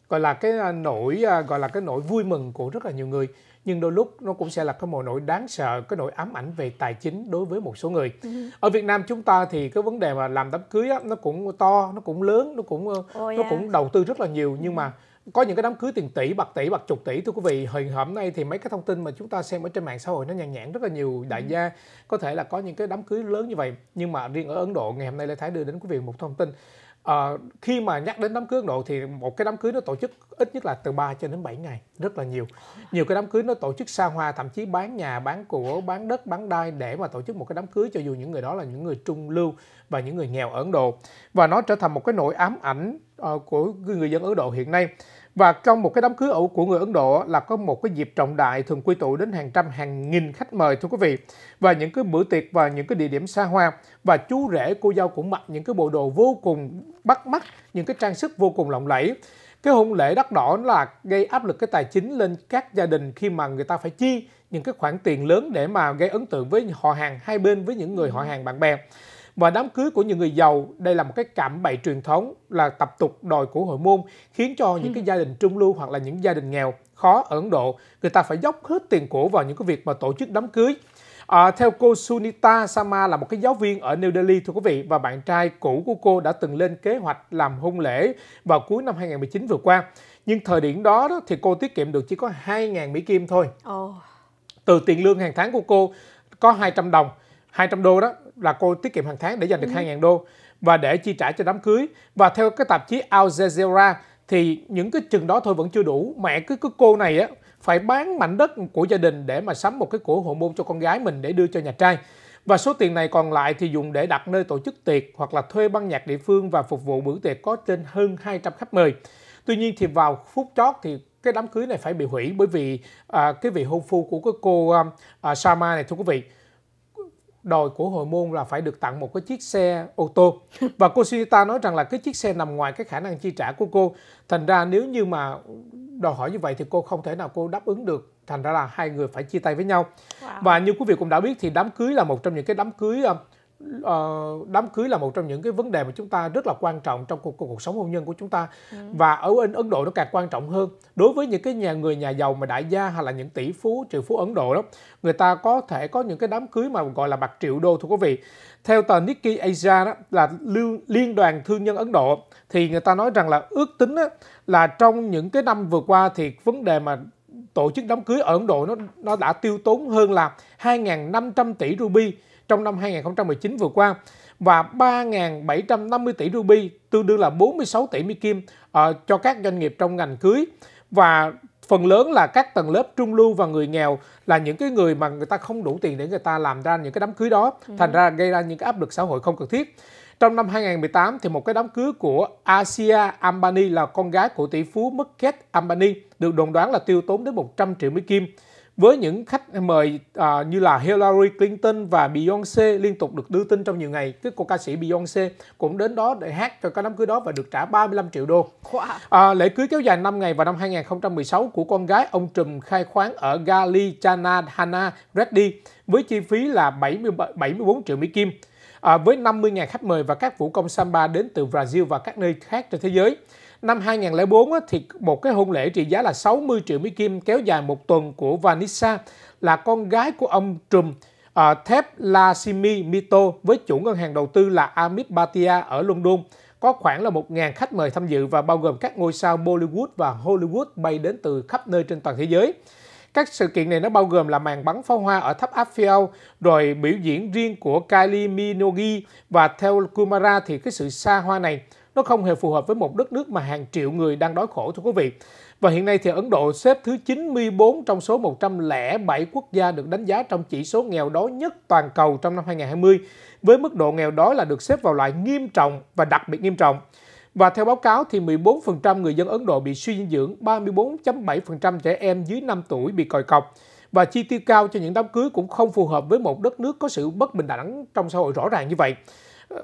gọi là cái à, nỗi à, gọi là cái nỗi vui mừng của rất là nhiều người nhưng đôi lúc nó cũng sẽ là cái một nỗi đáng sợ cái nỗi ám ảnh về tài chính đối với một số người ừ ở Việt Nam chúng ta thì cái vấn đề mà làm đám cưới á, nó cũng to nó cũng lớn nó cũng oh, ờ, yeah. nó cũng đầu tư rất là nhiều nhưng ừ. mà có những cái đám cưới tiền tỷ bạc tỷ bạc chục tỷ thưa quý vị hồi hôm nay thì mấy cái thông tin mà chúng ta xem ở trên mạng xã hội nó nhàn nhãn rất là nhiều ừ. đại gia có thể là có những cái đám cưới lớn như vậy nhưng mà riêng ở ấn độ ngày hôm nay lê thái đưa đến quý vị một thông tin À, khi mà nhắc đến đám cưới Ấn Độ thì một cái đám cưới nó tổ chức ít nhất là từ 3 cho đến 7 ngày, rất là nhiều. Nhiều cái đám cưới nó tổ chức xa hoa, thậm chí bán nhà, bán của, bán đất, bán đai để mà tổ chức một cái đám cưới cho dù những người đó là những người trung lưu và những người nghèo ở Ấn Độ. Và nó trở thành một cái nỗi ám ảnh uh, của người dân Ấn Độ hiện nay và trong một cái đám cưới ẩu của người Ấn Độ là có một cái dịp trọng đại thường quy tụ đến hàng trăm hàng nghìn khách mời thưa quý vị. Và những cái bữa tiệc và những cái địa điểm xa hoa và chú rể cô dâu cũng mặc những cái bộ đồ vô cùng bắt mắt, những cái trang sức vô cùng lộng lẫy. Cái hôn lễ đắt đỏ là gây áp lực cái tài chính lên các gia đình khi mà người ta phải chi những cái khoản tiền lớn để mà gây ấn tượng với họ hàng hai bên với những người họ hàng bạn bè. Và đám cưới của những người giàu, đây là một cái cảm bậy truyền thống là tập tục đòi của hội môn, khiến cho những ừ. cái gia đình trung lưu hoặc là những gia đình nghèo khó ở Ấn Độ, người ta phải dốc hết tiền của vào những cái việc mà tổ chức đám cưới. À, theo cô Sunita Sama là một cái giáo viên ở New Delhi thưa quý vị và bạn trai cũ của cô đã từng lên kế hoạch làm hôn lễ vào cuối năm 2019 vừa qua. Nhưng thời điểm đó, đó thì cô tiết kiệm được chỉ có 2.000 Mỹ Kim thôi. Oh. Từ tiền lương hàng tháng của cô có 200 đồng, 200 đô đó là cô tiết kiệm hàng tháng để dành được ừ. 2.000 đô và để chi trả cho đám cưới và theo cái tạp chí Al Jazeera thì những cái chừng đó thôi vẫn chưa đủ mẹ cứ cứ cô này á phải bán mảnh đất của gia đình để mà sắm một cái cổ hộ môn cho con gái mình để đưa cho nhà trai và số tiền này còn lại thì dùng để đặt nơi tổ chức tiệc hoặc là thuê ban nhạc địa phương và phục vụ bữa tiệc có trên hơn 200 khách mời. Tuy nhiên thì vào phút chót thì cái đám cưới này phải bị hủy bởi vì à, cái vị hôn phu của cái cô à, à Sama này thưa quý vị đòi của hồi môn là phải được tặng một cái chiếc xe ô tô và cô Sunita nói rằng là cái chiếc xe nằm ngoài cái khả năng chi trả của cô thành ra nếu như mà đòi hỏi như vậy thì cô không thể nào cô đáp ứng được thành ra là hai người phải chia tay với nhau wow. và như quý vị cũng đã biết thì đám cưới là một trong những cái đám cưới ờ, uh, đám cưới là một trong những cái vấn đề mà chúng ta rất là quan trọng trong cuộc, cuộc, cuộc sống hôn nhân của chúng ta ừ. và ở Ấn Độ nó càng quan trọng hơn đối với những cái nhà người nhà giàu mà đại gia hay là những tỷ phú triệu phú Ấn Độ đó người ta có thể có những cái đám cưới mà gọi là bạc triệu đô thưa quý vị theo tờ Nikkei Asia đó, là liên đoàn thương nhân Ấn Độ thì người ta nói rằng là ước tính đó, là trong những cái năm vừa qua thì vấn đề mà tổ chức đám cưới ở Ấn Độ nó nó đã tiêu tốn hơn là 2.500 tỷ rupee trong năm 2019 vừa qua và 3.750 tỷ ruby tương đương là 46 tỷ Mỹ Kim ờ, cho các doanh nghiệp trong ngành cưới và phần lớn là các tầng lớp trung lưu và người nghèo là những cái người mà người ta không đủ tiền để người ta làm ra những cái đám cưới đó ừ. thành ra gây ra những cái áp lực xã hội không cần thiết trong năm 2018 thì một cái đám cưới của Asia Ambani là con gái của tỷ phú Mukesh Ambani được đồn đoán là tiêu tốn đến 100 triệu Mỹ Kim với những khách mời à, như là Hillary Clinton và Beyoncé liên tục được đưa tin trong nhiều ngày cái cô ca sĩ Beyoncé cũng đến đó để hát cho cái đám cưới đó và được trả 35 triệu đô wow. à, lễ cưới kéo dài 5 ngày vào năm 2016 của con gái ông trùm khai khoáng ở Gali Chana Hana Reddy với chi phí là 70, 74 triệu Mỹ Kim à, với 50.000 khách mời và các vũ công samba đến từ Brazil và các nơi khác trên thế giới Năm 2004 thì một cái hôn lễ trị giá là 60 triệu Mỹ Kim kéo dài một tuần của Vanessa là con gái của ông Trùm uh, à, Thép Lasimi Mito với chủ ngân hàng đầu tư là Amit Bhatia ở London. Có khoảng là 1.000 khách mời tham dự và bao gồm các ngôi sao Bollywood và Hollywood bay đến từ khắp nơi trên toàn thế giới. Các sự kiện này nó bao gồm là màn bắn pháo hoa ở tháp Eiffel, rồi biểu diễn riêng của Kylie Minogue và theo Kumara thì cái sự xa hoa này nó không hề phù hợp với một đất nước mà hàng triệu người đang đói khổ thưa quý vị. Và hiện nay thì Ấn Độ xếp thứ 94 trong số 107 quốc gia được đánh giá trong chỉ số nghèo đói nhất toàn cầu trong năm 2020 với mức độ nghèo đói là được xếp vào loại nghiêm trọng và đặc biệt nghiêm trọng. Và theo báo cáo thì 14% người dân Ấn Độ bị suy dinh dưỡng, 34.7% trẻ em dưới 5 tuổi bị còi cọc. Và chi tiêu cao cho những đám cưới cũng không phù hợp với một đất nước có sự bất bình đẳng trong xã hội rõ ràng như vậy.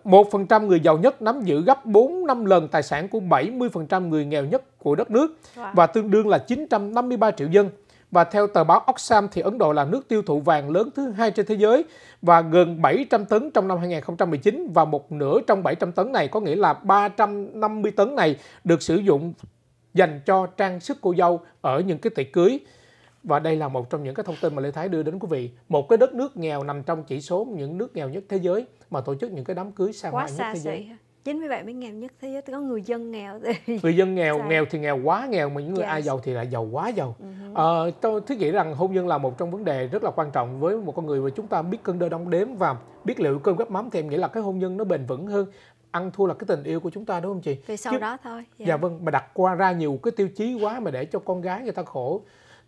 1% người giàu nhất nắm giữ gấp 4 năm lần tài sản của 70% người nghèo nhất của đất nước và tương đương là 953 triệu dân. Và theo tờ báo Oxfam thì Ấn Độ là nước tiêu thụ vàng lớn thứ hai trên thế giới và gần 700 tấn trong năm 2019 và một nửa trong 700 tấn này có nghĩa là 350 tấn này được sử dụng dành cho trang sức cô dâu ở những cái tiệc cưới. Và đây là một trong những cái thông tin mà Lê Thái đưa đến quý vị. Một cái đất nước nghèo nằm trong chỉ số những nước nghèo nhất thế giới mà tổ chức những cái đám cưới sang hoa nhất thế giới. Hả? 97 mới nghèo nhất thế giới có người dân nghèo thì [LAUGHS] người dân nghèo Sao? nghèo thì nghèo quá nghèo mà những người yes. Dạ. ai giàu thì lại giàu quá giàu uh-huh. ờ, tôi nghĩ rằng hôn nhân là một trong vấn đề rất là quan trọng với một con người mà chúng ta biết cân đơ đong đếm và biết liệu cơm gấp mắm thì em nghĩ là cái hôn nhân nó bền vững hơn ăn thua là cái tình yêu của chúng ta đúng không chị? Vì sau Chứ... đó thôi. Dạ. dạ vâng, mà đặt qua ra nhiều cái tiêu chí quá mà để cho con gái người ta khổ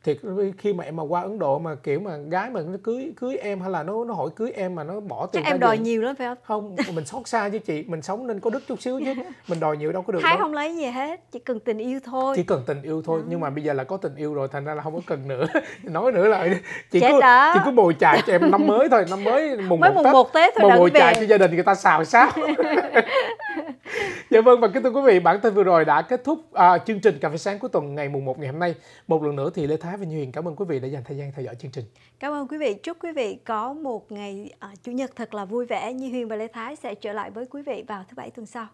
thì khi mà em mà qua Ấn Độ mà kiểu mà gái mà nó cưới cưới em hay là nó nó hỏi cưới em mà nó bỏ tiền Chắc em đòi gì? nhiều lắm phải không? Không, mình xót xa với chị, mình sống nên có đức chút xíu chứ. [LAUGHS] Mình đòi nhiều đâu có được. Thái không lấy gì hết, chỉ cần tình yêu thôi. Chỉ cần tình yêu thôi, à. nhưng mà bây giờ là có tình yêu rồi thành ra là không có cần nữa. [LAUGHS] Nói nữa là chị Chết cứ đó. chị cứ bồi chài cho em năm mới thôi, năm mới mùng mới một mùng Tết, Tết thôi mà bồi chài cho gia đình người ta xào xáo. [LAUGHS] dạ vâng và kính thưa quý vị, bản tin vừa rồi đã kết thúc à, chương trình cà phê sáng cuối tuần ngày mùng một ngày hôm nay. Một lần nữa thì Lê Thái Thái và Như Huyền cảm ơn quý vị đã dành thời gian theo dõi chương trình. Cảm ơn quý vị. Chúc quý vị có một ngày uh, Chủ nhật thật là vui vẻ. Như Huyền và Lê Thái sẽ trở lại với quý vị vào thứ Bảy tuần sau.